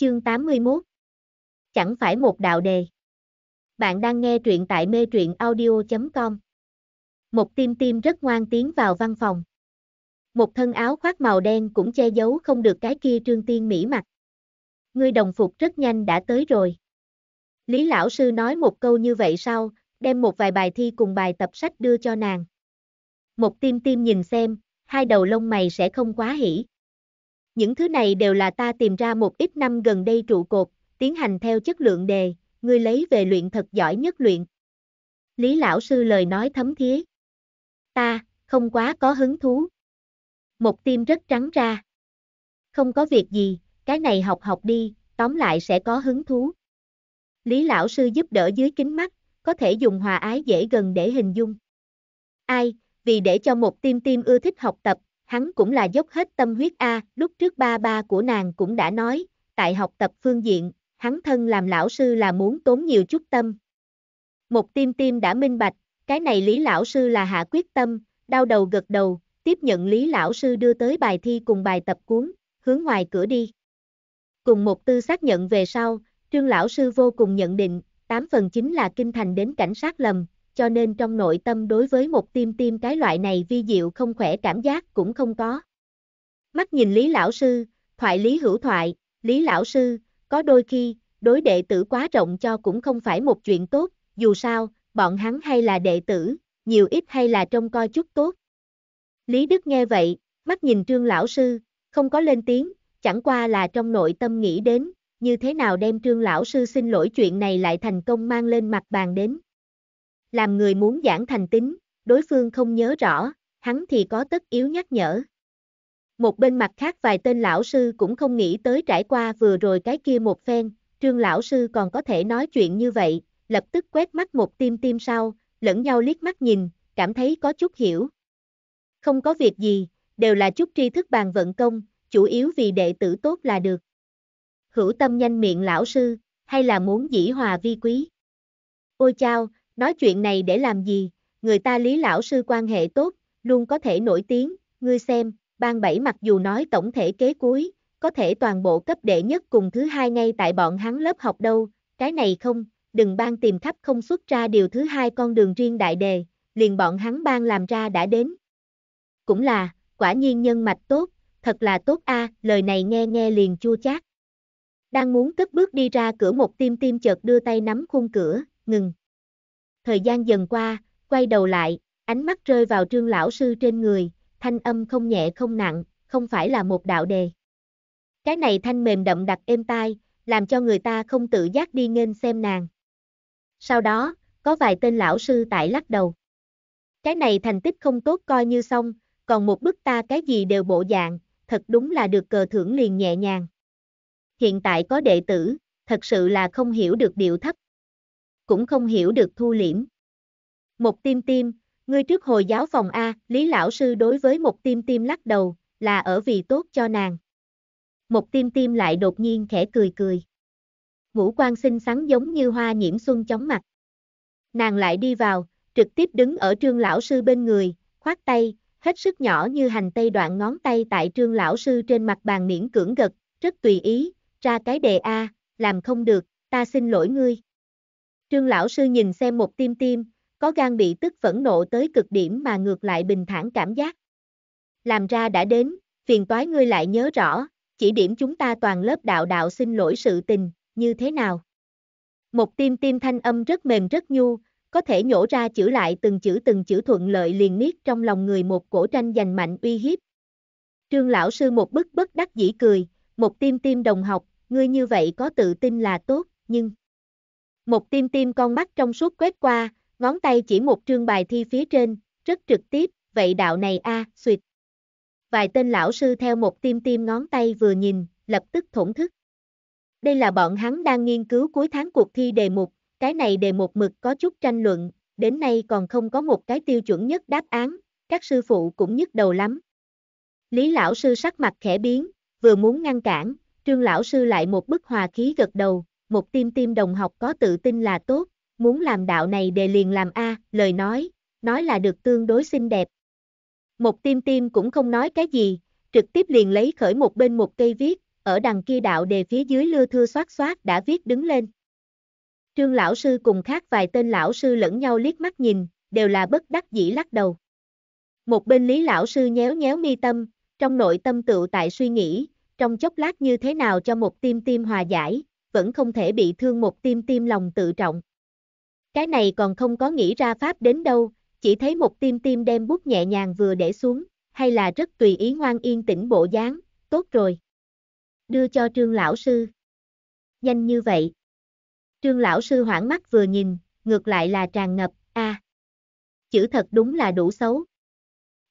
Chương 81 Chẳng phải một đạo đề Bạn đang nghe truyện tại mê truyện audio.com Một tim tim rất ngoan tiến vào văn phòng Một thân áo khoác màu đen cũng che giấu không được cái kia trương tiên mỹ mặt Ngươi đồng phục rất nhanh đã tới rồi Lý lão sư nói một câu như vậy sau, đem một vài bài thi cùng bài tập sách đưa cho nàng. Một tim tim nhìn xem, hai đầu lông mày sẽ không quá hỉ. Những thứ này đều là ta tìm ra một ít năm gần đây trụ cột, tiến hành theo chất lượng đề, ngươi lấy về luyện thật giỏi nhất luyện. Lý lão sư lời nói thấm thía. Ta, không quá có hứng thú. Một tim rất trắng ra. Không có việc gì, cái này học học đi, tóm lại sẽ có hứng thú. Lý lão sư giúp đỡ dưới kính mắt, có thể dùng hòa ái dễ gần để hình dung. Ai, vì để cho một tim tim ưa thích học tập, hắn cũng là dốc hết tâm huyết A, lúc trước ba ba của nàng cũng đã nói, tại học tập phương diện, hắn thân làm lão sư là muốn tốn nhiều chút tâm. Một tim tim đã minh bạch, cái này Lý lão sư là hạ quyết tâm, đau đầu gật đầu, tiếp nhận Lý lão sư đưa tới bài thi cùng bài tập cuốn, hướng ngoài cửa đi. Cùng một tư xác nhận về sau, trương lão sư vô cùng nhận định, tám phần chính là kinh thành đến cảnh sát lầm, cho nên trong nội tâm đối với một tim tim cái loại này vi diệu không khỏe cảm giác cũng không có. Mắt nhìn Lý Lão Sư, thoại Lý Hữu Thoại, Lý Lão Sư, có đôi khi, đối đệ tử quá rộng cho cũng không phải một chuyện tốt, dù sao, bọn hắn hay là đệ tử, nhiều ít hay là trông coi chút tốt. Lý Đức nghe vậy, mắt nhìn Trương Lão Sư, không có lên tiếng, chẳng qua là trong nội tâm nghĩ đến, như thế nào đem Trương Lão Sư xin lỗi chuyện này lại thành công mang lên mặt bàn đến làm người muốn giảng thành tính, đối phương không nhớ rõ, hắn thì có tất yếu nhắc nhở. Một bên mặt khác vài tên lão sư cũng không nghĩ tới trải qua vừa rồi cái kia một phen, trương lão sư còn có thể nói chuyện như vậy, lập tức quét mắt một tim tim sau, lẫn nhau liếc mắt nhìn, cảm thấy có chút hiểu. Không có việc gì, đều là chút tri thức bàn vận công, chủ yếu vì đệ tử tốt là được. Hữu tâm nhanh miệng lão sư, hay là muốn dĩ hòa vi quý. Ôi chao, Nói chuyện này để làm gì, người ta lý lão sư quan hệ tốt, luôn có thể nổi tiếng, ngươi xem, ban bảy mặc dù nói tổng thể kế cuối, có thể toàn bộ cấp đệ nhất cùng thứ hai ngay tại bọn hắn lớp học đâu, cái này không, đừng ban tìm khắp không xuất ra điều thứ hai con đường riêng đại đề, liền bọn hắn ban làm ra đã đến. Cũng là, quả nhiên nhân mạch tốt, thật là tốt a, lời này nghe nghe liền chua chát. Đang muốn cất bước đi ra cửa một tim tim chợt đưa tay nắm khung cửa, ngừng thời gian dần qua, quay đầu lại, ánh mắt rơi vào trương lão sư trên người, thanh âm không nhẹ không nặng, không phải là một đạo đề. Cái này thanh mềm đậm đặc êm tai, làm cho người ta không tự giác đi nghênh xem nàng. Sau đó, có vài tên lão sư tại lắc đầu. Cái này thành tích không tốt coi như xong, còn một bức ta cái gì đều bộ dạng, thật đúng là được cờ thưởng liền nhẹ nhàng. Hiện tại có đệ tử, thật sự là không hiểu được điệu thấp cũng không hiểu được thu liễm. Một tim tim, ngươi trước hồi giáo phòng A, Lý Lão Sư đối với một tim tim lắc đầu, là ở vì tốt cho nàng. Một tim tim lại đột nhiên khẽ cười cười. Ngũ quan xinh xắn giống như hoa nhiễm xuân chóng mặt. Nàng lại đi vào, trực tiếp đứng ở trương lão sư bên người, khoát tay, hết sức nhỏ như hành tây đoạn ngón tay tại trương lão sư trên mặt bàn miễn cưỡng gật, rất tùy ý, ra cái đề A, làm không được, ta xin lỗi ngươi. Trương lão sư nhìn xem một tim tim, có gan bị tức phẫn nộ tới cực điểm mà ngược lại bình thản cảm giác. Làm ra đã đến, phiền toái ngươi lại nhớ rõ, chỉ điểm chúng ta toàn lớp đạo đạo xin lỗi sự tình, như thế nào. Một tim tim thanh âm rất mềm rất nhu, có thể nhổ ra chữ lại từng chữ từng chữ thuận lợi liền miết trong lòng người một cổ tranh giành mạnh uy hiếp. Trương lão sư một bức bất đắc dĩ cười, một tim tim đồng học, ngươi như vậy có tự tin là tốt, nhưng... Một tim tim con mắt trong suốt quét qua, ngón tay chỉ một trương bài thi phía trên, rất trực tiếp, vậy đạo này a, à, suyệt. Vài tên lão sư theo một tim tim ngón tay vừa nhìn, lập tức thổn thức. Đây là bọn hắn đang nghiên cứu cuối tháng cuộc thi đề mục, cái này đề mục mực có chút tranh luận, đến nay còn không có một cái tiêu chuẩn nhất đáp án, các sư phụ cũng nhức đầu lắm. Lý lão sư sắc mặt khẽ biến, vừa muốn ngăn cản, trương lão sư lại một bức hòa khí gật đầu, một tim tim đồng học có tự tin là tốt, muốn làm đạo này đề liền làm A, lời nói, nói là được tương đối xinh đẹp. Một tim tim cũng không nói cái gì, trực tiếp liền lấy khởi một bên một cây viết, ở đằng kia đạo đề phía dưới lưa thưa xoát xoát đã viết đứng lên. Trương lão sư cùng khác vài tên lão sư lẫn nhau liếc mắt nhìn, đều là bất đắc dĩ lắc đầu. Một bên lý lão sư nhéo nhéo mi tâm, trong nội tâm tự tại suy nghĩ, trong chốc lát như thế nào cho một tim tim hòa giải, vẫn không thể bị thương một tim tim lòng tự trọng. Cái này còn không có nghĩ ra pháp đến đâu, chỉ thấy một tim tim đem bút nhẹ nhàng vừa để xuống, hay là rất tùy ý ngoan yên tĩnh bộ dáng, tốt rồi. Đưa cho trương lão sư. Nhanh như vậy. Trương lão sư hoảng mắt vừa nhìn, ngược lại là tràn ngập, a à. Chữ thật đúng là đủ xấu.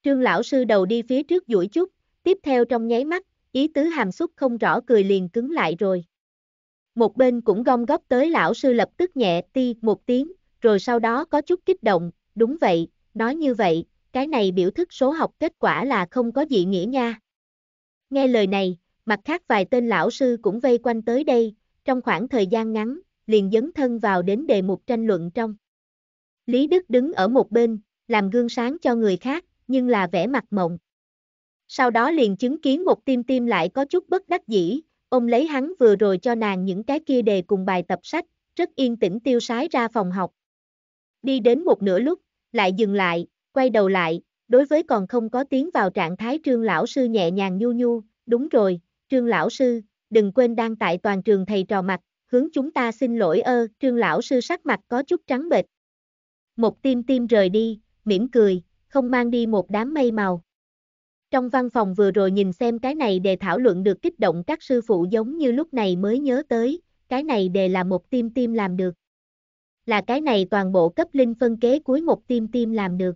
Trương lão sư đầu đi phía trước duỗi chút, tiếp theo trong nháy mắt, ý tứ hàm xúc không rõ cười liền cứng lại rồi một bên cũng gom góp tới lão sư lập tức nhẹ ti một tiếng, rồi sau đó có chút kích động, đúng vậy, nói như vậy, cái này biểu thức số học kết quả là không có dị nghĩa nha. Nghe lời này, mặt khác vài tên lão sư cũng vây quanh tới đây, trong khoảng thời gian ngắn, liền dấn thân vào đến đề mục tranh luận trong. Lý Đức đứng ở một bên, làm gương sáng cho người khác, nhưng là vẻ mặt mộng. Sau đó liền chứng kiến một tim tim lại có chút bất đắc dĩ, Ông lấy hắn vừa rồi cho nàng những cái kia đề cùng bài tập sách, rất yên tĩnh tiêu sái ra phòng học. Đi đến một nửa lúc, lại dừng lại, quay đầu lại, đối với còn không có tiếng vào trạng thái trương lão sư nhẹ nhàng nhu nhu, đúng rồi, trương lão sư, đừng quên đang tại toàn trường thầy trò mặt, hướng chúng ta xin lỗi ơ, trương lão sư sắc mặt có chút trắng bệch. Một tim tim rời đi, mỉm cười, không mang đi một đám mây màu. Trong văn phòng vừa rồi nhìn xem cái này đề thảo luận được kích động các sư phụ giống như lúc này mới nhớ tới, cái này đề là một tim tim làm được. Là cái này toàn bộ cấp linh phân kế cuối một tim tim làm được.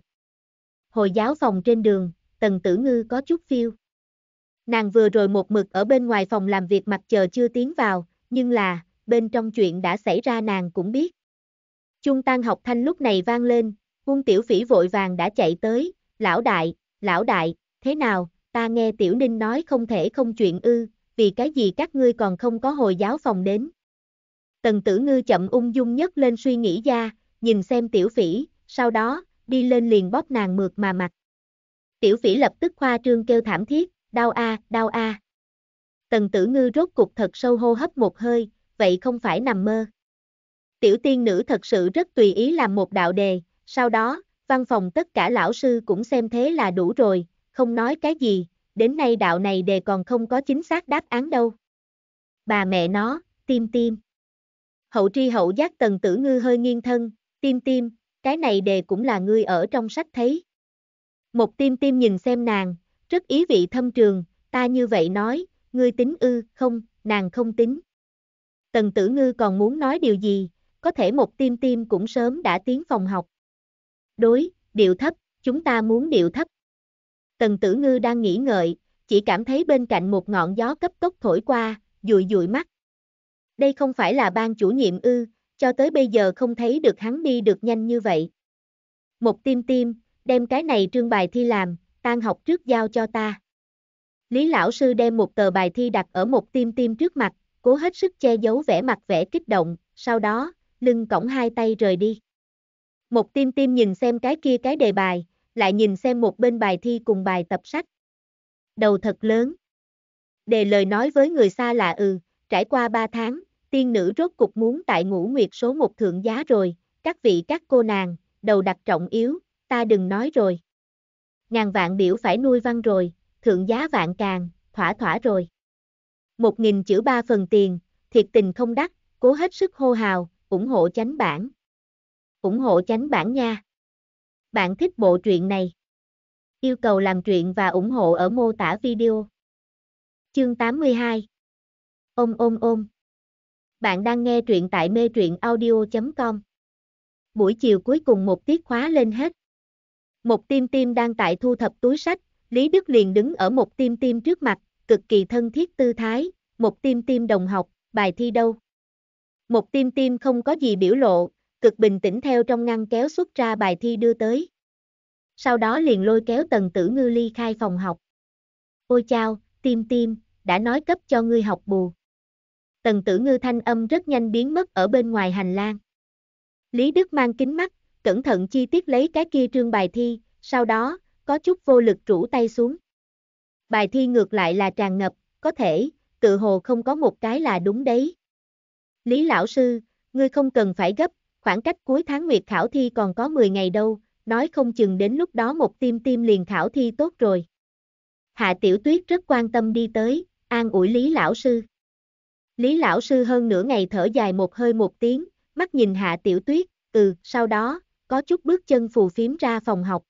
Hồi giáo phòng trên đường, tần tử ngư có chút phiêu. Nàng vừa rồi một mực ở bên ngoài phòng làm việc mặt chờ chưa tiến vào, nhưng là, bên trong chuyện đã xảy ra nàng cũng biết. Trung tan học thanh lúc này vang lên, quân tiểu phỉ vội vàng đã chạy tới, lão đại, lão đại, thế nào, ta nghe Tiểu Ninh nói không thể không chuyện ư, vì cái gì các ngươi còn không có Hồi giáo phòng đến. Tần Tử Ngư chậm ung dung nhất lên suy nghĩ ra, nhìn xem Tiểu Phỉ, sau đó, đi lên liền bóp nàng mượt mà mặt. Tiểu Phỉ lập tức khoa trương kêu thảm thiết, đau a, đau a. Tần Tử Ngư rốt cục thật sâu hô hấp một hơi, vậy không phải nằm mơ. Tiểu tiên nữ thật sự rất tùy ý làm một đạo đề, sau đó, văn phòng tất cả lão sư cũng xem thế là đủ rồi, không nói cái gì, đến nay đạo này đề còn không có chính xác đáp án đâu. Bà mẹ nó, tim tim. Hậu tri hậu giác tần tử ngư hơi nghiêng thân, tim tim, cái này đề cũng là ngươi ở trong sách thấy. Một tim tim nhìn xem nàng, rất ý vị thâm trường, ta như vậy nói, ngươi tính ư, không, nàng không tính. Tần tử ngư còn muốn nói điều gì, có thể một tim tim cũng sớm đã tiến phòng học. Đối, điệu thấp, chúng ta muốn điệu thấp. Tần tử ngư đang nghĩ ngợi, chỉ cảm thấy bên cạnh một ngọn gió cấp tốc thổi qua, dụi dụi mắt. Đây không phải là ban chủ nhiệm ư, cho tới bây giờ không thấy được hắn đi được nhanh như vậy. Một tim tim, đem cái này trương bài thi làm, tan học trước giao cho ta. Lý lão sư đem một tờ bài thi đặt ở một tim tim trước mặt, cố hết sức che giấu vẻ mặt vẻ kích động, sau đó, lưng cổng hai tay rời đi. Một tim tim nhìn xem cái kia cái đề bài, lại nhìn xem một bên bài thi cùng bài tập sách. Đầu thật lớn. Đề lời nói với người xa lạ ừ, trải qua 3 tháng, tiên nữ rốt cục muốn tại ngũ nguyệt số một thượng giá rồi, các vị các cô nàng, đầu đặt trọng yếu, ta đừng nói rồi. Ngàn vạn biểu phải nuôi văn rồi, thượng giá vạn càng, thỏa thỏa rồi. Một nghìn chữ ba phần tiền, thiệt tình không đắt, cố hết sức hô hào, ủng hộ chánh bản. ủng hộ chánh bản nha. Bạn thích bộ truyện này? Yêu cầu làm truyện và ủng hộ ở mô tả video. Chương 82 Ôm ôm ôm Bạn đang nghe truyện tại mê truyện audio.com Buổi chiều cuối cùng một tiết khóa lên hết. Một tim tim đang tại thu thập túi sách, Lý Đức liền đứng ở một tim tim trước mặt, cực kỳ thân thiết tư thái, một tim tim đồng học, bài thi đâu. Một tim tim không có gì biểu lộ, cực bình tĩnh theo trong ngăn kéo xuất ra bài thi đưa tới. Sau đó liền lôi kéo tần tử ngư ly khai phòng học. Ôi chao, tim tim, đã nói cấp cho ngươi học bù. Tần tử ngư thanh âm rất nhanh biến mất ở bên ngoài hành lang. Lý Đức mang kính mắt, cẩn thận chi tiết lấy cái kia trương bài thi, sau đó, có chút vô lực rủ tay xuống. Bài thi ngược lại là tràn ngập, có thể, tự hồ không có một cái là đúng đấy. Lý lão sư, ngươi không cần phải gấp, khoảng cách cuối tháng nguyệt khảo thi còn có 10 ngày đâu, nói không chừng đến lúc đó một tim tim liền khảo thi tốt rồi. Hạ Tiểu Tuyết rất quan tâm đi tới, an ủi Lý Lão Sư. Lý Lão Sư hơn nửa ngày thở dài một hơi một tiếng, mắt nhìn Hạ Tiểu Tuyết, ừ, sau đó, có chút bước chân phù phím ra phòng học.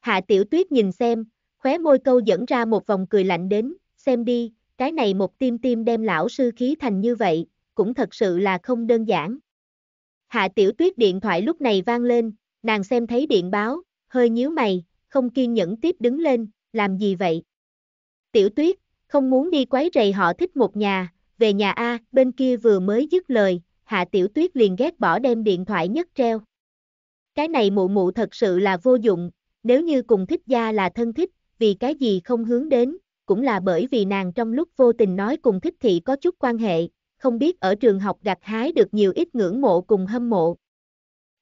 Hạ Tiểu Tuyết nhìn xem, khóe môi câu dẫn ra một vòng cười lạnh đến, xem đi, cái này một tim tim đem Lão Sư khí thành như vậy, cũng thật sự là không đơn giản. Hạ Tiểu Tuyết điện thoại lúc này vang lên, nàng xem thấy điện báo, hơi nhíu mày, không kiên nhẫn tiếp đứng lên, làm gì vậy? Tiểu Tuyết, không muốn đi quấy rầy họ thích một nhà, về nhà A, bên kia vừa mới dứt lời, Hạ Tiểu Tuyết liền ghét bỏ đem điện thoại nhất treo. Cái này mụ mụ thật sự là vô dụng, nếu như cùng thích gia là thân thích, vì cái gì không hướng đến, cũng là bởi vì nàng trong lúc vô tình nói cùng thích thị có chút quan hệ, không biết ở trường học gặt hái được nhiều ít ngưỡng mộ cùng hâm mộ.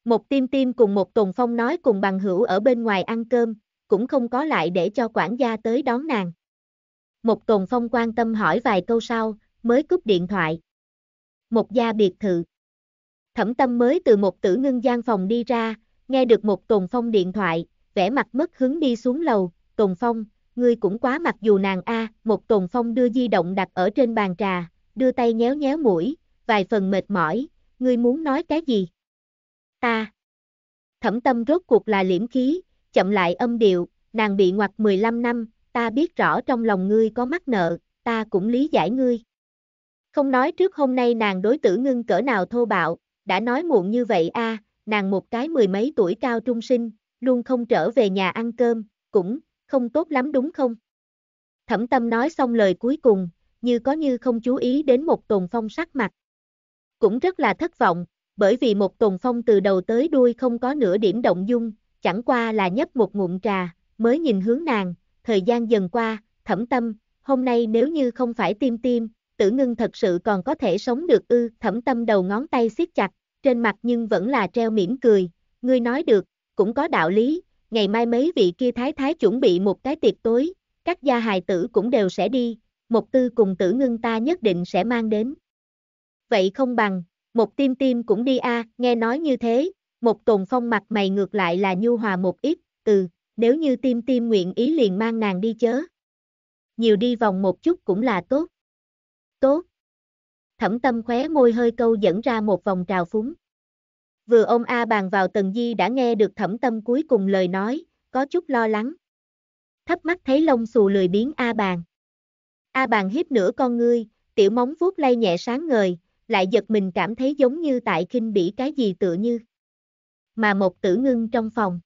Một tim tim cùng một Tùng Phong nói cùng bằng hữu ở bên ngoài ăn cơm, cũng không có lại để cho quản gia tới đón nàng. Một Tùng Phong quan tâm hỏi vài câu sau, mới cúp điện thoại. Một gia biệt thự. Thẩm tâm mới từ một tử ngưng gian phòng đi ra, nghe được một Tùng Phong điện thoại, vẻ mặt mất hứng đi xuống lầu, Tùng Phong, ngươi cũng quá mặc dù nàng A, một Tùng Phong đưa di động đặt ở trên bàn trà, đưa tay nhéo nhéo mũi, vài phần mệt mỏi, ngươi muốn nói cái gì? Ta. À. Thẩm tâm rốt cuộc là liễm khí, chậm lại âm điệu, nàng bị ngoặt 15 năm, ta biết rõ trong lòng ngươi có mắc nợ, ta cũng lý giải ngươi. Không nói trước hôm nay nàng đối tử ngưng cỡ nào thô bạo, đã nói muộn như vậy a, nàng một cái mười mấy tuổi cao trung sinh, luôn không trở về nhà ăn cơm, cũng không tốt lắm đúng không? Thẩm tâm nói xong lời cuối cùng, như có như không chú ý đến một tồn phong sắc mặt. Cũng rất là thất vọng, bởi vì một tồn phong từ đầu tới đuôi không có nửa điểm động dung, chẳng qua là nhấp một ngụm trà, mới nhìn hướng nàng, thời gian dần qua, thẩm tâm, hôm nay nếu như không phải tim tim, tử ngưng thật sự còn có thể sống được ư, thẩm tâm đầu ngón tay siết chặt, trên mặt nhưng vẫn là treo mỉm cười, ngươi nói được, cũng có đạo lý, ngày mai mấy vị kia thái thái chuẩn bị một cái tiệc tối, các gia hài tử cũng đều sẽ đi, một tư cùng tử ngưng ta nhất định sẽ mang đến. Vậy không bằng, một tim tim cũng đi a, nghe nói như thế, một tồn phong mặt mày ngược lại là nhu hòa một ít, từ, nếu như tim tim nguyện ý liền mang nàng đi chớ. Nhiều đi vòng một chút cũng là tốt. Tốt. Thẩm tâm khóe môi hơi câu dẫn ra một vòng trào phúng. Vừa ôm A bàn vào Tần Di đã nghe được thẩm tâm cuối cùng lời nói, có chút lo lắng. Thấp mắt thấy lông xù lười biến A bàn. A bàn hiếp nửa con ngươi, tiểu móng vuốt lay nhẹ sáng ngời, lại giật mình cảm thấy giống như tại kinh bỉ cái gì tựa như. Mà một tử ngưng trong phòng.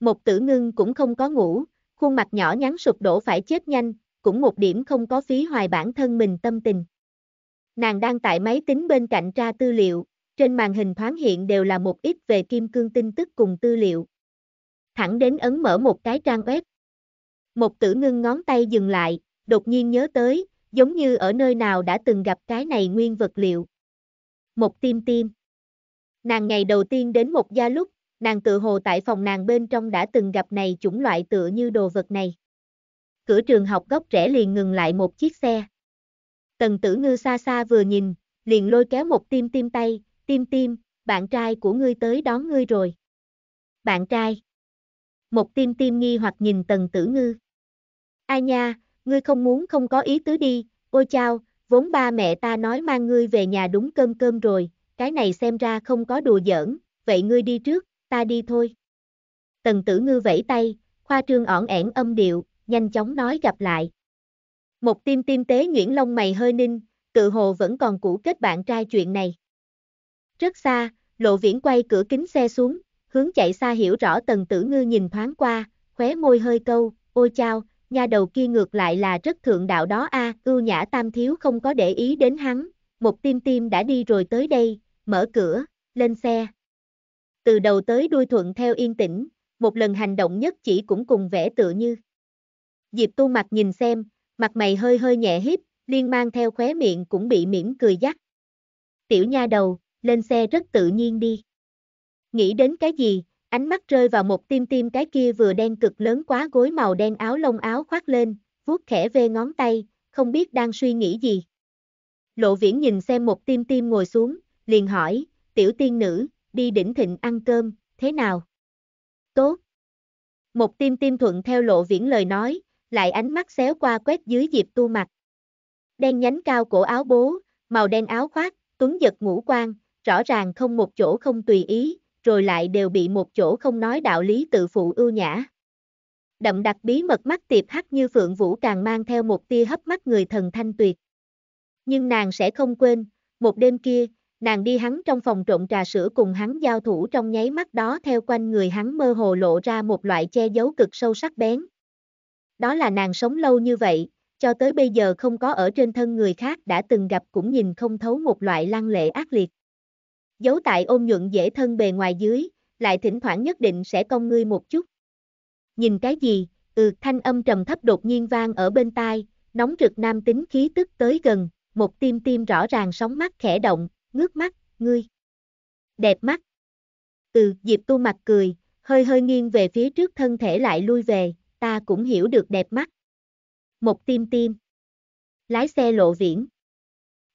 Một tử ngưng cũng không có ngủ, khuôn mặt nhỏ nhắn sụp đổ phải chết nhanh, cũng một điểm không có phí hoài bản thân mình tâm tình. Nàng đang tại máy tính bên cạnh tra tư liệu, trên màn hình thoáng hiện đều là một ít về kim cương tin tức cùng tư liệu. Thẳng đến ấn mở một cái trang web. Một tử ngưng ngón tay dừng lại, đột nhiên nhớ tới, giống như ở nơi nào đã từng gặp cái này nguyên vật liệu. Một tim tim. Nàng ngày đầu tiên đến một gia lúc, nàng tự hồ tại phòng nàng bên trong đã từng gặp này chủng loại tựa như đồ vật này. Cửa trường học gốc rẽ liền ngừng lại một chiếc xe. Tần tử ngư xa xa vừa nhìn, liền lôi kéo một tim tim tay, tim tim, bạn trai của ngươi tới đón ngươi rồi. Bạn trai. Một tim tim nghi hoặc nhìn tần tử ngư. Ai nha, ngươi không muốn không có ý tứ đi, ôi chao, vốn ba mẹ ta nói mang ngươi về nhà đúng cơm cơm rồi, cái này xem ra không có đùa giỡn, vậy ngươi đi trước, ta đi thôi. Tần tử ngư vẫy tay, khoa trương ỏn ẻn âm điệu, nhanh chóng nói gặp lại. Một tim tim tế Nguyễn Long mày hơi ninh, tự hồ vẫn còn cũ kết bạn trai chuyện này. Rất xa, lộ viễn quay cửa kính xe xuống, hướng chạy xa hiểu rõ tần tử ngư nhìn thoáng qua, khóe môi hơi câu, ôi chao, nha đầu kia ngược lại là rất thượng đạo đó a, à, ưu nhã tam thiếu không có để ý đến hắn, một tim tim đã đi rồi tới đây, mở cửa, lên xe. Từ đầu tới đuôi thuận theo yên tĩnh, một lần hành động nhất chỉ cũng cùng vẽ tựa như. Diệp tu mặt nhìn xem, mặt mày hơi hơi nhẹ hiếp, liên mang theo khóe miệng cũng bị mỉm cười dắt. Tiểu nha đầu, lên xe rất tự nhiên đi. Nghĩ đến cái gì, Ánh mắt rơi vào một tim tim cái kia vừa đen cực lớn quá gối màu đen áo lông áo khoác lên, vuốt khẽ về ngón tay, không biết đang suy nghĩ gì. Lộ viễn nhìn xem một tim tim ngồi xuống, liền hỏi, tiểu tiên nữ, đi đỉnh thịnh ăn cơm, thế nào? Tốt. Một tim tim thuận theo lộ viễn lời nói, lại ánh mắt xéo qua quét dưới dịp tu mặt. Đen nhánh cao cổ áo bố, màu đen áo khoác, tuấn giật ngũ quan, rõ ràng không một chỗ không tùy ý, rồi lại đều bị một chỗ không nói đạo lý tự phụ ưu nhã. Đậm đặc bí mật mắt tiệp hắc như phượng vũ càng mang theo một tia hấp mắt người thần thanh tuyệt. Nhưng nàng sẽ không quên, một đêm kia, nàng đi hắn trong phòng trộn trà sữa cùng hắn giao thủ trong nháy mắt đó theo quanh người hắn mơ hồ lộ ra một loại che giấu cực sâu sắc bén. Đó là nàng sống lâu như vậy, cho tới bây giờ không có ở trên thân người khác đã từng gặp cũng nhìn không thấu một loại lăng lệ ác liệt. Giấu tại ôm nhuận dễ thân bề ngoài dưới, lại thỉnh thoảng nhất định sẽ công ngươi một chút. Nhìn cái gì, ừ thanh âm trầm thấp đột nhiên vang ở bên tai, nóng rực nam tính khí tức tới gần, một tim tim rõ ràng sóng mắt khẽ động, ngước mắt, ngươi. Đẹp mắt. Ừ, Diệp Tu mặt cười, hơi hơi nghiêng về phía trước thân thể lại lui về, ta cũng hiểu được đẹp mắt. Một tim tim. Lái xe lộ viễn.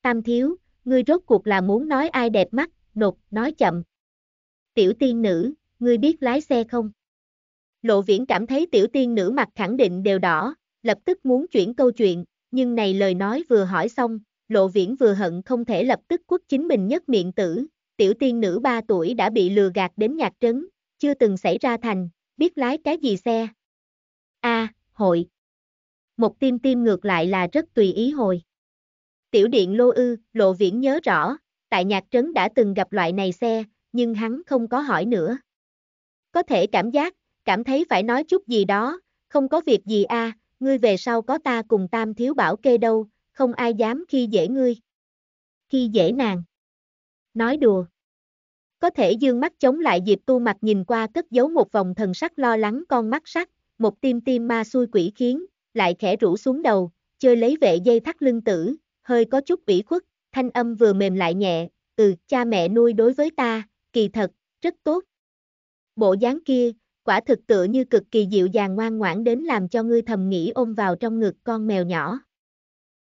Tam thiếu, ngươi rốt cuộc là muốn nói ai đẹp mắt, nột, nói chậm. Tiểu tiên nữ, ngươi biết lái xe không? Lộ viễn cảm thấy tiểu tiên nữ mặt khẳng định đều đỏ, lập tức muốn chuyển câu chuyện, nhưng này lời nói vừa hỏi xong, lộ viễn vừa hận không thể lập tức quất chính mình nhất miệng tử, tiểu tiên nữ 3 tuổi đã bị lừa gạt đến nhạc trấn, chưa từng xảy ra thành, biết lái cái gì xe. A, à, hội. Một tim tim ngược lại là rất tùy ý hồi. Tiểu điện lô ư, lộ viễn nhớ rõ, tại nhạc trấn đã từng gặp loại này xe, nhưng hắn không có hỏi nữa. Có thể cảm giác, cảm thấy phải nói chút gì đó, không có việc gì a, à, ngươi về sau có ta cùng tam thiếu bảo kê đâu, không ai dám khi dễ ngươi. Khi dễ nàng. Nói đùa. Có thể dương mắt chống lại Diệp Tu mặt nhìn qua cất giấu một vòng thần sắc lo lắng con mắt sắc, một tim tim ma xui quỷ khiến, lại khẽ rũ xuống đầu, chơi lấy vệ dây thắt lưng tử, hơi có chút ủy khuất, thanh âm vừa mềm lại nhẹ, ừ, cha mẹ nuôi đối với ta, kỳ thật, rất tốt. Bộ dáng kia, quả thực tựa như cực kỳ dịu dàng ngoan ngoãn đến làm cho ngươi thầm nghĩ ôm vào trong ngực con mèo nhỏ.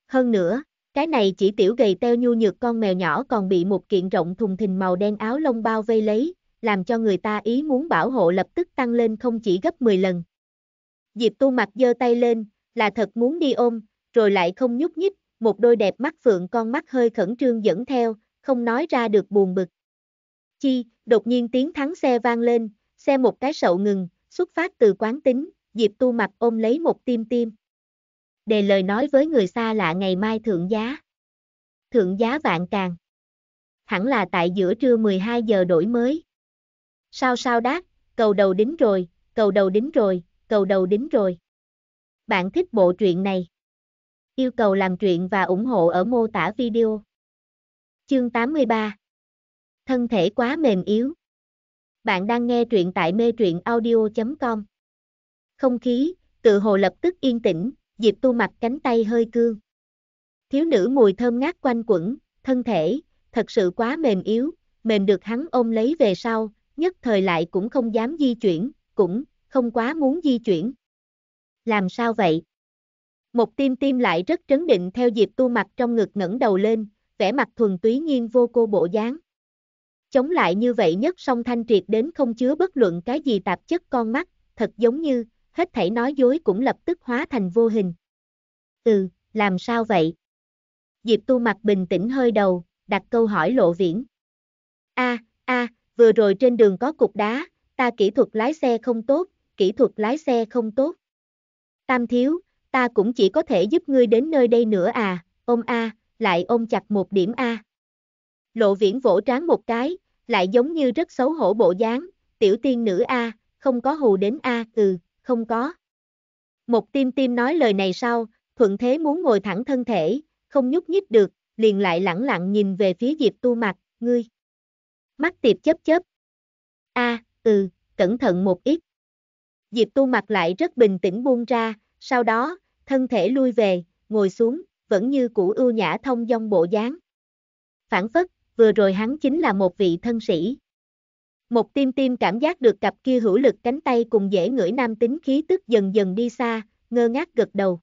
Hơn nữa, cái này chỉ tiểu gầy teo nhu nhược con mèo nhỏ còn bị một kiện rộng thùng thình màu đen áo lông bao vây lấy, làm cho người ta ý muốn bảo hộ lập tức tăng lên không chỉ gấp 10 lần. Diệp tu mặt giơ tay lên, là thật muốn đi ôm, rồi lại không nhúc nhích, một đôi đẹp mắt phượng con mắt hơi khẩn trương dẫn theo, không nói ra được buồn bực. Chi, đột nhiên tiếng thắng xe vang lên, xe một cái sậu ngừng, xuất phát từ quán tính, Diệp Tu mặt ôm lấy một tim tim. Đề lời nói với người xa lạ ngày mai thượng giá. Thượng giá vạn càng. Hẳn là tại giữa trưa 12 giờ đổi mới. Sao sao đát, cầu đầu đính rồi, cầu đầu đính rồi, cầu đầu đính rồi. Bạn thích bộ truyện này? Yêu cầu làm chuyện và ủng hộ ở mô tả video. Chương 83 Thân thể quá mềm yếu. Bạn đang nghe truyện tại mê truyện audio.com. Không khí, tự hồ lập tức yên tĩnh, Diệp Tu mặt cánh tay hơi cương. Thiếu nữ mùi thơm ngát quanh quẩn, thân thể, thật sự quá mềm yếu, mềm được hắn ôm lấy về sau, nhất thời lại cũng không dám di chuyển, cũng không quá muốn di chuyển. Làm sao vậy? Một tim tim lại rất trấn định theo Diệp Tu mặt trong ngực ngẩng đầu lên, vẻ mặt thuần túy nhiên vô cô bộ dáng. Chống lại như vậy nhất song thanh triệt đến không chứa bất luận cái gì tạp chất con mắt, thật giống như, hết thảy nói dối cũng lập tức hóa thành vô hình. Ừ, làm sao vậy? Diệp Tu mặt bình tĩnh hơi đầu, đặt câu hỏi lộ viễn. A, à, a, à, vừa rồi trên đường có cục đá, ta kỹ thuật lái xe không tốt, kỹ thuật lái xe không tốt. Tam thiếu, ta cũng chỉ có thể giúp ngươi đến nơi đây nữa à, ôm a, lại ôm chặt một điểm a. Lộ viễn vỗ trán một cái, lại giống như rất xấu hổ bộ dáng, tiểu tiên nữ a, không có hù đến a, ừ, không có. Một tim tim nói lời này sau, thuận thế muốn ngồi thẳng thân thể, không nhúc nhích được, liền lại lẳng lặng nhìn về phía Diệp Tu Mặc, ngươi. Mắt tiệp chấp chấp, A, ừ, cẩn thận một ít. Diệp Tu Mặc lại rất bình tĩnh buông ra, sau đó, thân thể lui về, ngồi xuống, vẫn như cũ ưu nhã thông dong bộ dáng. Phản phất, vừa rồi hắn chính là một vị thân sĩ. Một tim tim cảm giác được cặp kia hữu lực cánh tay cùng dễ ngửi nam tính khí tức dần dần đi xa, ngơ ngác gật đầu.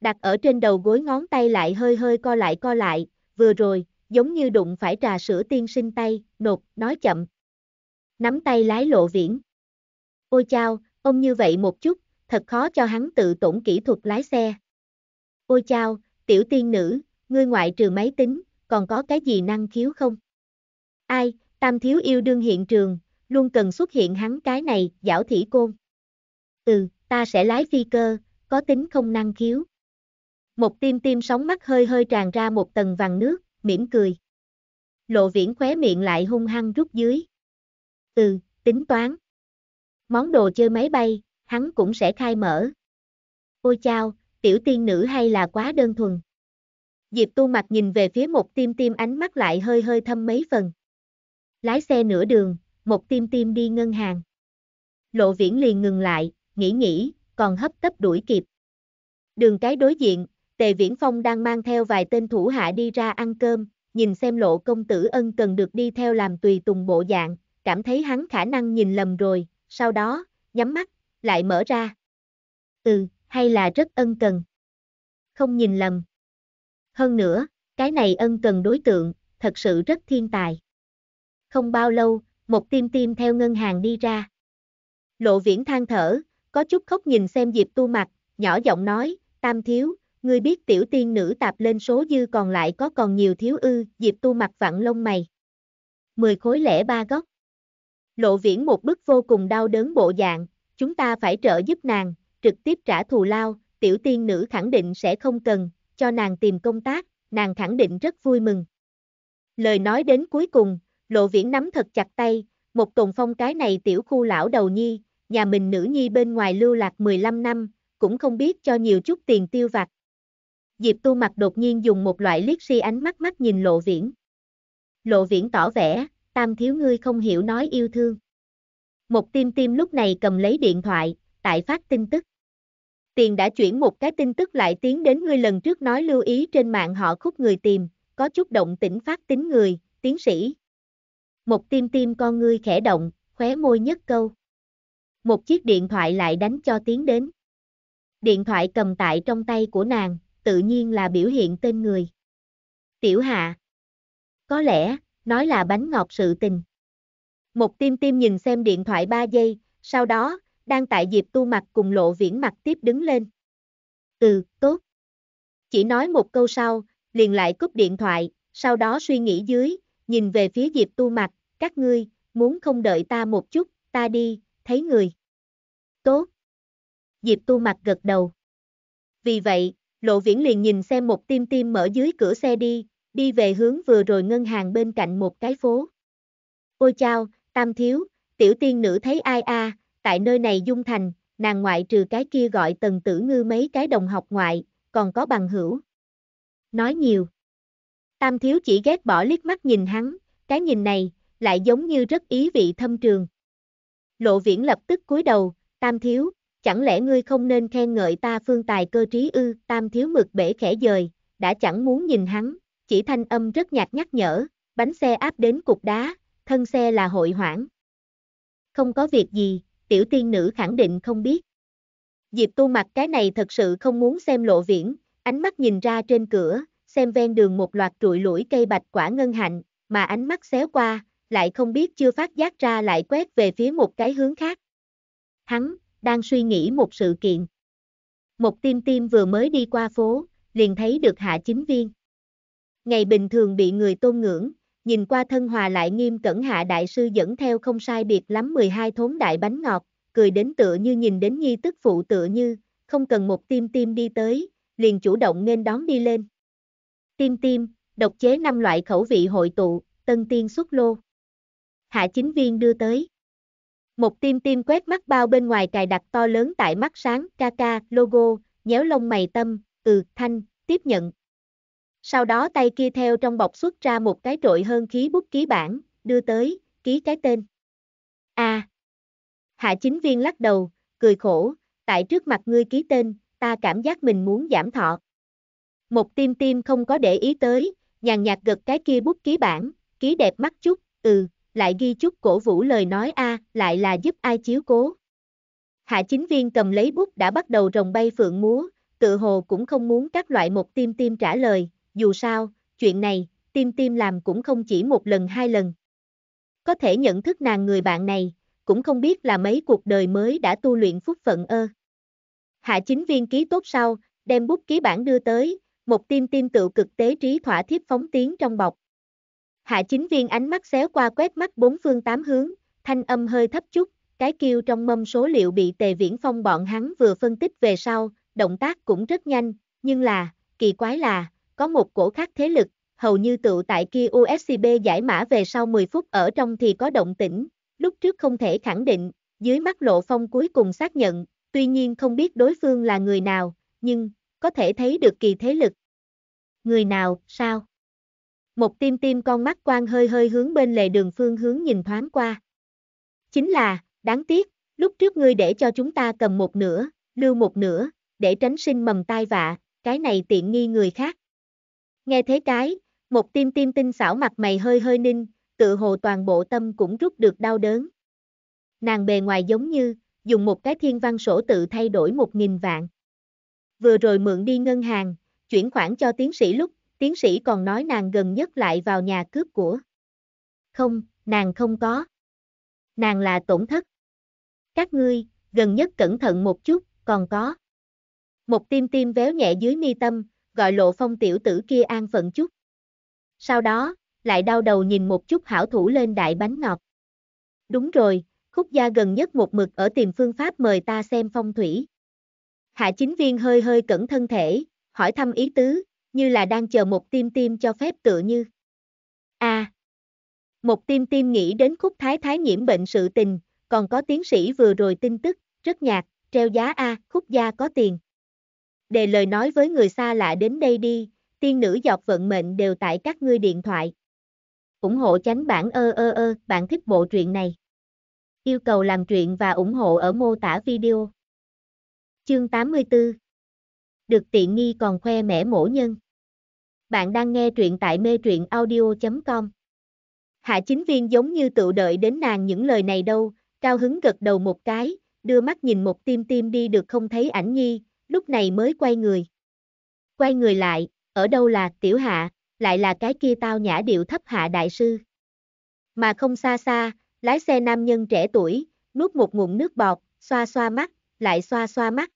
Đặt ở trên đầu gối ngón tay lại hơi hơi co lại co lại, vừa rồi, giống như đụng phải trà sữa tiên sinh tay, nột, nói chậm. Nắm tay lái lộ viễn. Ôi chao, ông như vậy một chút, thật khó cho hắn tự tổn kỹ thuật lái xe. Ôi chao, tiểu tiên nữ, ngươi ngoại trừ máy tính, còn có cái gì năng khiếu không? Ai, tam thiếu yêu đương hiện trường, luôn cần xuất hiện hắn cái này, giảo thỉ côn. Ừ, ta sẽ lái phi cơ, có tính không năng khiếu. Một tim tim sóng mắt hơi hơi tràn ra một tầng vàng nước, mỉm cười. Lộ viễn khóe miệng lại hung hăng rút dưới. Ừ, tính toán. Món đồ chơi máy bay, hắn cũng sẽ khai mở. Ôi chao, tiểu tiên nữ hay là quá đơn thuần. Diệp tu mặt nhìn về phía một tim tim ánh mắt lại hơi hơi thâm mấy phần. Lái xe nửa đường, một tim tim đi ngân hàng. Lộ viễn liền ngừng lại, nghĩ nghĩ, còn hấp tấp đuổi kịp. Đường cái đối diện, Tề Viễn Phong đang mang theo vài tên thủ hạ đi ra ăn cơm, nhìn xem lộ công tử ân cần được đi theo làm tùy tùng bộ dạng, cảm thấy hắn khả năng nhìn lầm rồi, sau đó, nhắm mắt, lại mở ra. Ừ, hay là rất ân cần. Không nhìn lầm. Hơn nữa, cái này ân cần đối tượng, thật sự rất thiên tài. Không bao lâu, một tim tim theo ngân hàng đi ra. Lộ viễn than thở, có chút khóc nhìn xem Diệp Tu mặt, nhỏ giọng nói, tam thiếu, ngươi biết tiểu tiên nữ tạp lên số dư còn lại có còn nhiều thiếu ư, Diệp Tu mặt vặn lông mày. Mười khối lẻ ba góc. Lộ viễn một bức vô cùng đau đớn bộ dạng, chúng ta phải trợ giúp nàng, trực tiếp trả thù lao, tiểu tiên nữ khẳng định sẽ không cần, cho nàng tìm công tác, nàng khẳng định rất vui mừng. Lời nói đến cuối cùng, lộ viễn nắm thật chặt tay, một tồn phong cái này tiểu khu lão đầu nhi, nhà mình nữ nhi bên ngoài lưu lạc 15 năm, cũng không biết cho nhiều chút tiền tiêu vặt. Diệp tu mặt đột nhiên dùng một loại liếc si ánh mắt mắt nhìn lộ viễn. Lộ viễn tỏ vẻ, tam thiếu ngươi không hiểu nói yêu thương. Một tim tim lúc này cầm lấy điện thoại, tại phát tin tức. Tiền đã chuyển một cái tin tức lại tiến đến ngươi lần trước nói lưu ý trên mạng họ khúc người tìm, có chút động tỉnh phát tính người, tiến sĩ. Một tim tim con ngươi khẽ động, khóe môi nhất câu. Một chiếc điện thoại lại đánh cho tiến đến. Điện thoại cầm tại trong tay của nàng, tự nhiên là biểu hiện tên người. Tiểu Hạ. Có lẽ, nói là bánh ngọt sự tình. Một tim tim nhìn xem điện thoại 3 giây, sau đó, đang tại Diệp Tu mặt cùng lộ viễn mặt tiếp đứng lên. Ừ, tốt. Chỉ nói một câu sau, liền lại cúp điện thoại, sau đó suy nghĩ dưới, nhìn về phía Diệp Tu mặt, các ngươi, muốn không đợi ta một chút, ta đi, thấy người. Tốt. Diệp Tu mặt gật đầu. Vì vậy, Lộ Viễn liền nhìn xem một tim tim mở dưới cửa xe đi, đi về hướng vừa rồi ngân hàng bên cạnh một cái phố. Ôi chao, Tam thiếu, tiểu tiên nữ thấy ai a, à, tại nơi này dung thành, nàng ngoại trừ cái kia gọi tần tử ngư mấy cái đồng học ngoại, còn có bằng hữu. Nói nhiều. Tam thiếu chỉ ghét bỏ liếc mắt nhìn hắn, cái nhìn này, lại giống như rất ý vị thâm trường. Lộ viễn lập tức cúi đầu, tam thiếu, chẳng lẽ ngươi không nên khen ngợi ta phương tài cơ trí ư, tam thiếu mực bể khẽ dời, đã chẳng muốn nhìn hắn, chỉ thanh âm rất nhạt nhắc nhở, bánh xe áp đến cục đá, thân xe là hội hoãn. Không có việc gì, tiểu tiên nữ khẳng định không biết. Diệp tu mặt cái này thật sự không muốn xem lộ viễn, ánh mắt nhìn ra trên cửa, xem ven đường một loạt trụi lũi cây bạch quả ngân hạnh, mà ánh mắt xéo qua, lại không biết chưa phát giác ra lại quét về phía một cái hướng khác. Hắn, đang suy nghĩ một sự kiện. Một tim tim vừa mới đi qua phố, liền thấy được hạ chính viên. Ngày bình thường bị người tôn ngưỡng, nhìn qua thân hòa lại nghiêm cẩn hạ đại sư dẫn theo không sai biệt lắm 12 thốn đại bánh ngọt, cười đến tựa như nhìn đến nhi tức phụ tựa như, không cần một tim tim đi tới, liền chủ động nên đón đi lên. Tim tim, độc chế năm loại khẩu vị hội tụ, tân tiên xuất lô. Hạ chính viên đưa tới. Một tim tim quét mắt bao bên ngoài cài đặt to lớn tại mắt sáng, ca ca, logo, nhéo lông mày tâm, ừ, thanh, tiếp nhận, sau đó tay kia theo trong bọc xuất ra một cái trội hơn khí bút ký bản, đưa tới, ký cái tên. A. À. Hạ chính viên lắc đầu, cười khổ, tại trước mặt ngươi ký tên, ta cảm giác mình muốn giảm thọ. Một tim tim không có để ý tới, nhàn nhạt gật cái kia bút ký bản, ký đẹp mắt chút, ừ, lại ghi chút cổ vũ lời nói a, à, lại là giúp ai chiếu cố. Hạ chính viên cầm lấy bút đã bắt đầu rồng bay phượng múa, tự hồ cũng không muốn các loại một tim tim trả lời, dù sao, chuyện này, tim tim làm cũng không chỉ một lần hai lần. Có thể nhận thức nàng người bạn này, cũng không biết là mấy cuộc đời mới đã tu luyện phúc phận ơ. Hạ chính viên ký tốt sau, đem bút ký bản đưa tới, một tim tim tự cực tế trí thỏa thiếp phóng tiếng trong bọc. Hạ chính viên ánh mắt xéo qua quét mắt bốn phương tám hướng, thanh âm hơi thấp chút, cái kêu trong mâm số liệu bị tề viễn phong bọn hắn vừa phân tích về sau, động tác cũng rất nhanh, nhưng là, kỳ quái là, có một cổ khác thế lực, hầu như tựu tại kia USCB giải mã về sau 10 phút ở trong thì có động tĩnh, lúc trước không thể khẳng định, dưới mắt Lộ Phong cuối cùng xác nhận, tuy nhiên không biết đối phương là người nào, nhưng, có thể thấy được kỳ thế lực. Người nào, sao? Một tim tim con mắt quan hơi hơi hướng bên lề đường phương hướng nhìn thoáng qua. Chính là, đáng tiếc, lúc trước ngươi để cho chúng ta cầm một nửa, lưu một nửa, để tránh sinh mầm tai vạ, cái này tiện nghi người khác. Nghe thế cái, một tim tim tinh xảo mặt mày hơi hơi ninh, tự hồ toàn bộ tâm cũng rút được đau đớn. Nàng bề ngoài giống như, dùng một cái thiên văn sổ tự thay đổi một nghìn vạn. Vừa rồi mượn đi ngân hàng, chuyển khoản cho tiến sĩ lúc, tiến sĩ còn nói nàng gần nhất lại vào nhà cướp của. Không, nàng không có. Nàng là tổn thất. Các ngươi, gần nhất cẩn thận một chút, còn có. Một tim tim véo nhẹ dưới mi tâm, gọi lộ phong tiểu tử kia an phận chút. Sau đó, lại đau đầu nhìn một chút hảo thủ lên đại bánh ngọt. Đúng rồi, khúc gia gần nhất một mực ở tìm phương pháp mời ta xem phong thủy. Hạ chính viên hơi hơi cẩn thân thể, hỏi thăm ý tứ, như là đang chờ một tim tim cho phép tựa như. a à! một tim tim nghĩ đến khúc thái thái nhiễm bệnh sự tình, còn có tiến sĩ vừa rồi tin tức, rất nhạt, treo giá a khúc gia có tiền đề lời nói với người xa lạ đến đây đi, tiên nữ dọc vận mệnh đều tại các ngươi điện thoại. ủng hộ chánh bản ơ ơ ơ, bạn thích bộ truyện này. Yêu cầu làm truyện và ủng hộ ở mô tả video. Chương 84 Được tiện nghi còn khoe mẽ mổ nhân. Bạn đang nghe truyện tại mê truyện audio.com Hạ chính viên giống như tự đợi đến nàng những lời này đâu, cao hứng gật đầu một cái, đưa mắt nhìn một tim tim đi được không thấy ảnh nhi, lúc này mới quay người. Quay người lại, ở đâu là tiểu hạ, lại là cái kia tao nhã điệu thấp hạ đại sư. Mà không xa xa, lái xe nam nhân trẻ tuổi, nuốt một ngụm nước bọt, xoa xoa mắt, lại xoa xoa mắt.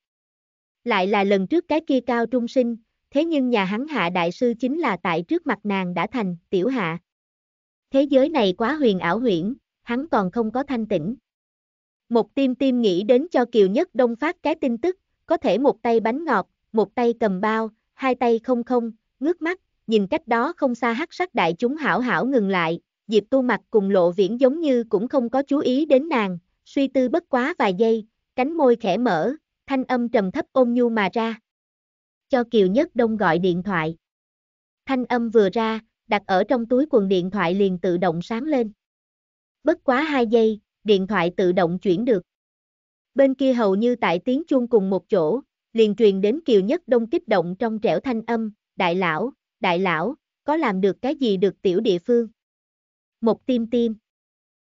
Lại là lần trước cái kia cao trung sinh, thế nhưng nhà hắn hạ đại sư chính là tại trước mặt nàng đã thành tiểu hạ. Thế giới này quá huyền ảo huyễn, hắn còn không có thanh tĩnh. Một tim tim nghĩ đến cho Kiều Nhất Đông phát cái tin tức, có thể một tay bánh ngọt, một tay cầm bao, hai tay không không, ngước mắt, nhìn cách đó không xa hắc sắc đại chúng hảo hảo ngừng lại, Diệp Tu mặt cùng lộ viễn giống như cũng không có chú ý đến nàng, suy tư bất quá vài giây, cánh môi khẽ mở, thanh âm trầm thấp ôn nhu mà ra. Cho Kiều Nhất Đông gọi điện thoại. Thanh âm vừa ra, đặt ở trong túi quần điện thoại liền tự động sáng lên. Bất quá 2 giây, điện thoại tự động chuyển được. Bên kia hầu như tại tiếng chuông cùng một chỗ, liền truyền đến Kiều Nhất Đông kích động trong trẻo thanh âm, đại lão, đại lão, có làm được cái gì được tiểu địa phương? Một tim tim.